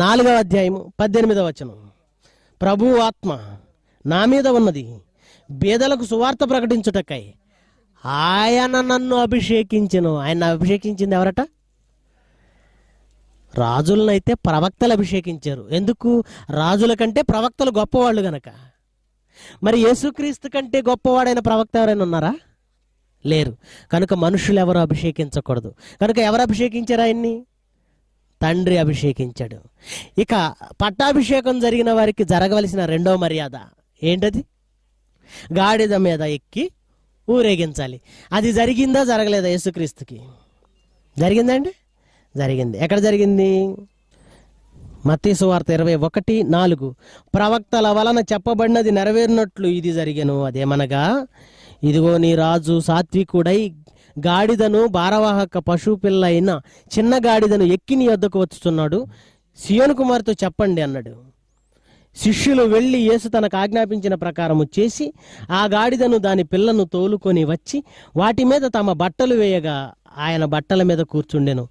A: నాలుగవ అధ్యాయము పద్దెనిమిదవ వచనం ప్రభు ఆత్మ నా మీద ఉన్నది బేదలకు సువార్త ప్రకటించుటకై ఆయన నన్ను అభిషేకించను ఆయన అభిషేకించింది ఎవరట రాజులనైతే ప్రవక్తలు అభిషేకించారు ఎందుకు రాజుల కంటే ప్రవక్తలు గొప్పవాళ్ళు గనక మరి యేసుక్రీస్తు కంటే గొప్పవాడైన ప్రవక్త ఎవరైనా ఉన్నారా లేరు కనుక మనుషులు ఎవరు అభిషేకించకూడదు కనుక ఎవరు అభిషేకించారు ఆయన్ని తండ్రి అభిషేకించాడు ఇక పట్టాభిషేకం జరిగిన వారికి జరగవలసిన రెండవ మర్యాద ఏంటది గాడిద మీద ఎక్కి ఊరేగించాలి అది జరిగిందా జరగలేదా యేసుక్రీస్తుకి జరిగిందండి జరిగింది ఎక్కడ జరిగింది మతీసు వార్త ఇరవై ఒకటి నాలుగు ప్రవక్తల వలన చెప్పబడినది నెరవేరినట్లు ఇది జరిగను అదేమనగా ఇదిగో నీ రాజు సాత్వికుడై గాడిదను భారవాహక పశు పిల్ల అయిన చిన్న గాడిదను ఎక్కిని వద్దకు వచ్చుతున్నాడు సియోను కుమార్తో చెప్పండి అన్నాడు శిష్యులు వెళ్ళి యేసు తనకు ఆజ్ఞాపించిన ప్రకారము చేసి ఆ గాడిదను దాని పిల్లను తోలుకొని వచ్చి వాటి మీద తమ బట్టలు వేయగా ఆయన బట్టల మీద కూర్చుండెను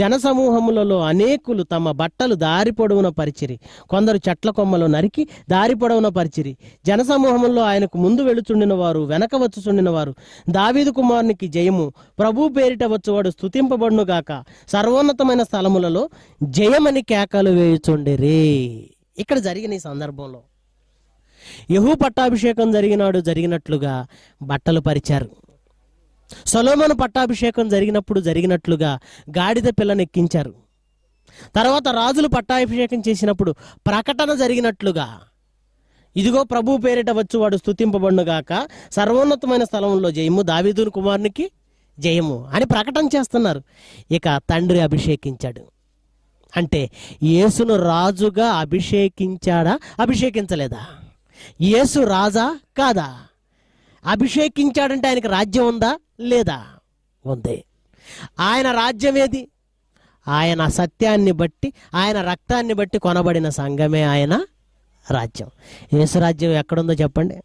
A: జనసమూహములలో అనేకులు తమ బట్టలు దారి పొడవున పరిచిరి కొందరు చెట్ల కొమ్మలు నరికి దారి పొడవున పరిచిరి సమూహంలో ఆయనకు ముందు వెళుచుండిన వారు వెనక వచ్చుచుండిన వారు దావీదు కుమారునికి జయము ప్రభు పేరిట వచ్చువాడు స్థుతింపబడునుగాక సర్వోన్నతమైన స్థలములలో జయమని కేకలు వేయుచుండిరి ఇక్కడ జరిగిన ఈ సందర్భంలో యహూ పట్టాభిషేకం జరిగినాడు జరిగినట్లుగా బట్టలు పరిచారు సొలోమను పట్టాభిషేకం జరిగినప్పుడు జరిగినట్లుగా గాడిద పిల్లనెక్కించారు తర్వాత రాజులు పట్టాభిషేకం చేసినప్పుడు ప్రకటన జరిగినట్లుగా ఇదిగో ప్రభు పేరిట వచ్చు వాడు స్థుతింపబడుగాక సర్వోన్నతమైన స్థలంలో జయము దావీదుని కుమారునికి జయము అని ప్రకటన చేస్తున్నారు ఇక తండ్రి అభిషేకించాడు అంటే యేసును రాజుగా అభిషేకించాడా అభిషేకించలేదా యేసు రాజా కాదా అభిషేకించాడంటే ఆయనకి రాజ్యం ఉందా లేదా ఉంది ఆయన రాజ్యం ఏది ఆయన సత్యాన్ని బట్టి ఆయన రక్తాన్ని బట్టి కొనబడిన సంఘమే ఆయన రాజ్యం యేసు రాజ్యం ఎక్కడుందో చెప్పండి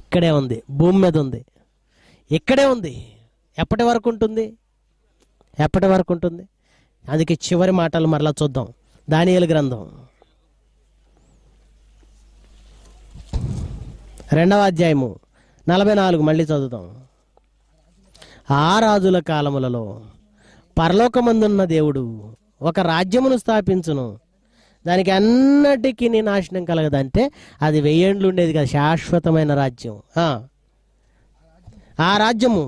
A: ఇక్కడే ఉంది భూమి మీద ఉంది ఇక్కడే ఉంది ఎప్పటి వరకు ఉంటుంది ఎప్పటి వరకు ఉంటుంది అందుకే చివరి మాటలు మరలా చూద్దాం దానియలు గ్రంథం రెండవ అధ్యాయము నలభై నాలుగు మళ్ళీ చదువుతాం ఆ రాజుల కాలములలో పరలోకమందున్న దేవుడు ఒక రాజ్యమును స్థాపించును దానికి అన్నటికీ నాశనం కలగదంటే అది వెయ్యండ్లు ఉండేది కదా శాశ్వతమైన రాజ్యం ఆ రాజ్యము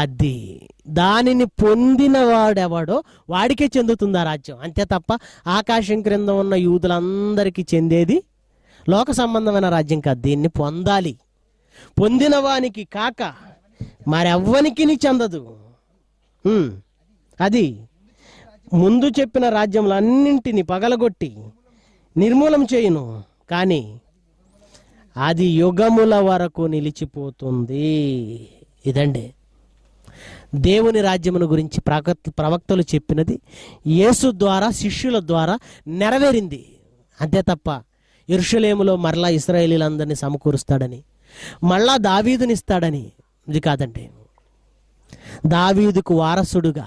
A: అది దానిని పొందిన వాడెవాడో వాడికే చెందుతుంది ఆ రాజ్యం అంతే తప్ప ఆకాశం క్రింద ఉన్న యూదులందరికీ చెందేది లోక సంబంధమైన రాజ్యం కాదు దీన్ని పొందాలి పొందిన వానికి కాక మరెవ్వనికి చెందదు అది ముందు చెప్పిన అన్నింటినీ పగలగొట్టి నిర్మూలం చేయును కానీ అది యుగముల వరకు నిలిచిపోతుంది ఇదండి దేవుని రాజ్యమును గురించి ప్రవక్తలు చెప్పినది యేసు ద్వారా శిష్యుల ద్వారా నెరవేరింది అంతే తప్ప ఇరుషులేములో మరలా ఇస్రాయేలీలందరినీ సమకూరుస్తాడని మళ్ళా దావీదునిస్తాడని ఇది కాదండి దావీదుకు వారసుడుగా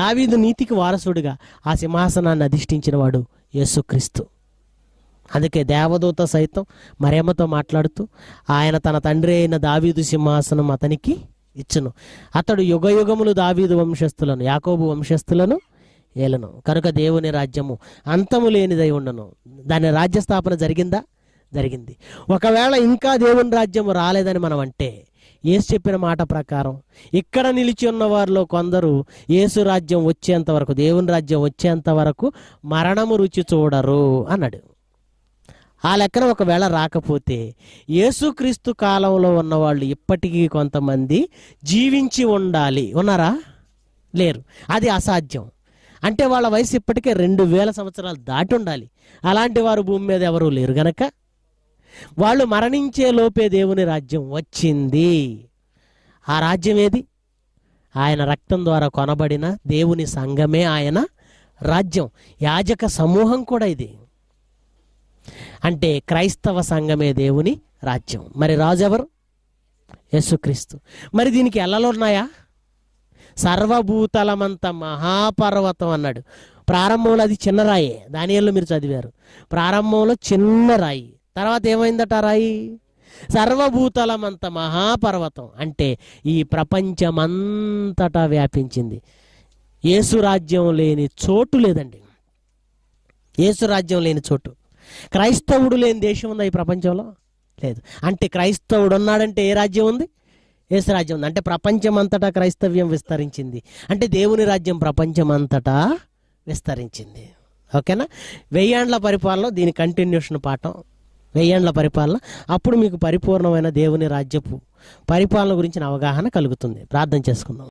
A: దావీదు నీతికి వారసుడుగా ఆ సింహాసనాన్ని అధిష్ఠించిన వాడు యేసుక్రీస్తు అందుకే దేవదూత సైతం మరేమతో మాట్లాడుతూ ఆయన తన తండ్రి అయిన దావీదు సింహాసనం అతనికి ఇచ్చును అతడు యుగ యుగములు దావీదు వంశస్థులను యాకోబు వంశస్థులను ఏలను కనుక దేవుని రాజ్యము అంతము లేనిదై ఉండను దాని రాజ్యస్థాపన జరిగిందా జరిగింది ఒకవేళ ఇంకా దేవుని రాజ్యము రాలేదని మనం అంటే ఏసు చెప్పిన మాట ప్రకారం ఇక్కడ నిలిచి ఉన్న వారిలో కొందరు ఏసు రాజ్యం వచ్చేంత వరకు దేవుని రాజ్యం వచ్చేంత వరకు మరణము రుచి చూడరు అన్నాడు ఆ లెక్కన ఒకవేళ రాకపోతే ఏసుక్రీస్తు కాలంలో ఉన్నవాళ్ళు ఇప్పటికీ కొంతమంది జీవించి ఉండాలి ఉన్నారా లేరు అది అసాధ్యం అంటే వాళ్ళ వయసు ఇప్పటికే రెండు వేల సంవత్సరాలు దాటి ఉండాలి అలాంటి వారు భూమి మీద ఎవరూ లేరు గనక వాళ్ళు మరణించే లోపే దేవుని రాజ్యం వచ్చింది ఆ రాజ్యం ఏది ఆయన రక్తం ద్వారా కొనబడిన దేవుని సంఘమే ఆయన రాజ్యం యాజక సమూహం కూడా ఇది అంటే క్రైస్తవ సంఘమే దేవుని రాజ్యం మరి రాజు ఎవరు యేసుక్రీస్తు మరి దీనికి ఎల్లలు ఉన్నాయా సర్వభూతలమంత మహాపర్వతం అన్నాడు ప్రారంభంలో అది చిన్న దాని మీరు చదివారు ప్రారంభంలో చిన్న రాయి తర్వాత ఏమైందట రాయి సర్వభూతలమంత మహాపర్వతం అంటే ఈ ప్రపంచమంతటా వ్యాపించింది యేసురాజ్యం లేని చోటు లేదండి యేసురాజ్యం లేని చోటు క్రైస్తవుడు లేని దేశం ఉందా ఈ ప్రపంచంలో లేదు అంటే క్రైస్తవుడు ఉన్నాడంటే ఏ రాజ్యం ఉంది యేసు రాజ్యం ఉంది అంటే ప్రపంచం అంతటా క్రైస్తవ్యం విస్తరించింది అంటే దేవుని రాజ్యం ప్రపంచం అంతటా విస్తరించింది ఓకేనా వెయ్యాండ్ల పరిపాలన దీని కంటిన్యూషన్ పాఠం వెయ్యేండ్ల పరిపాలన అప్పుడు మీకు పరిపూర్ణమైన దేవుని రాజ్యపు పరిపాలన గురించిన అవగాహన కలుగుతుంది ప్రార్థన చేసుకుందాం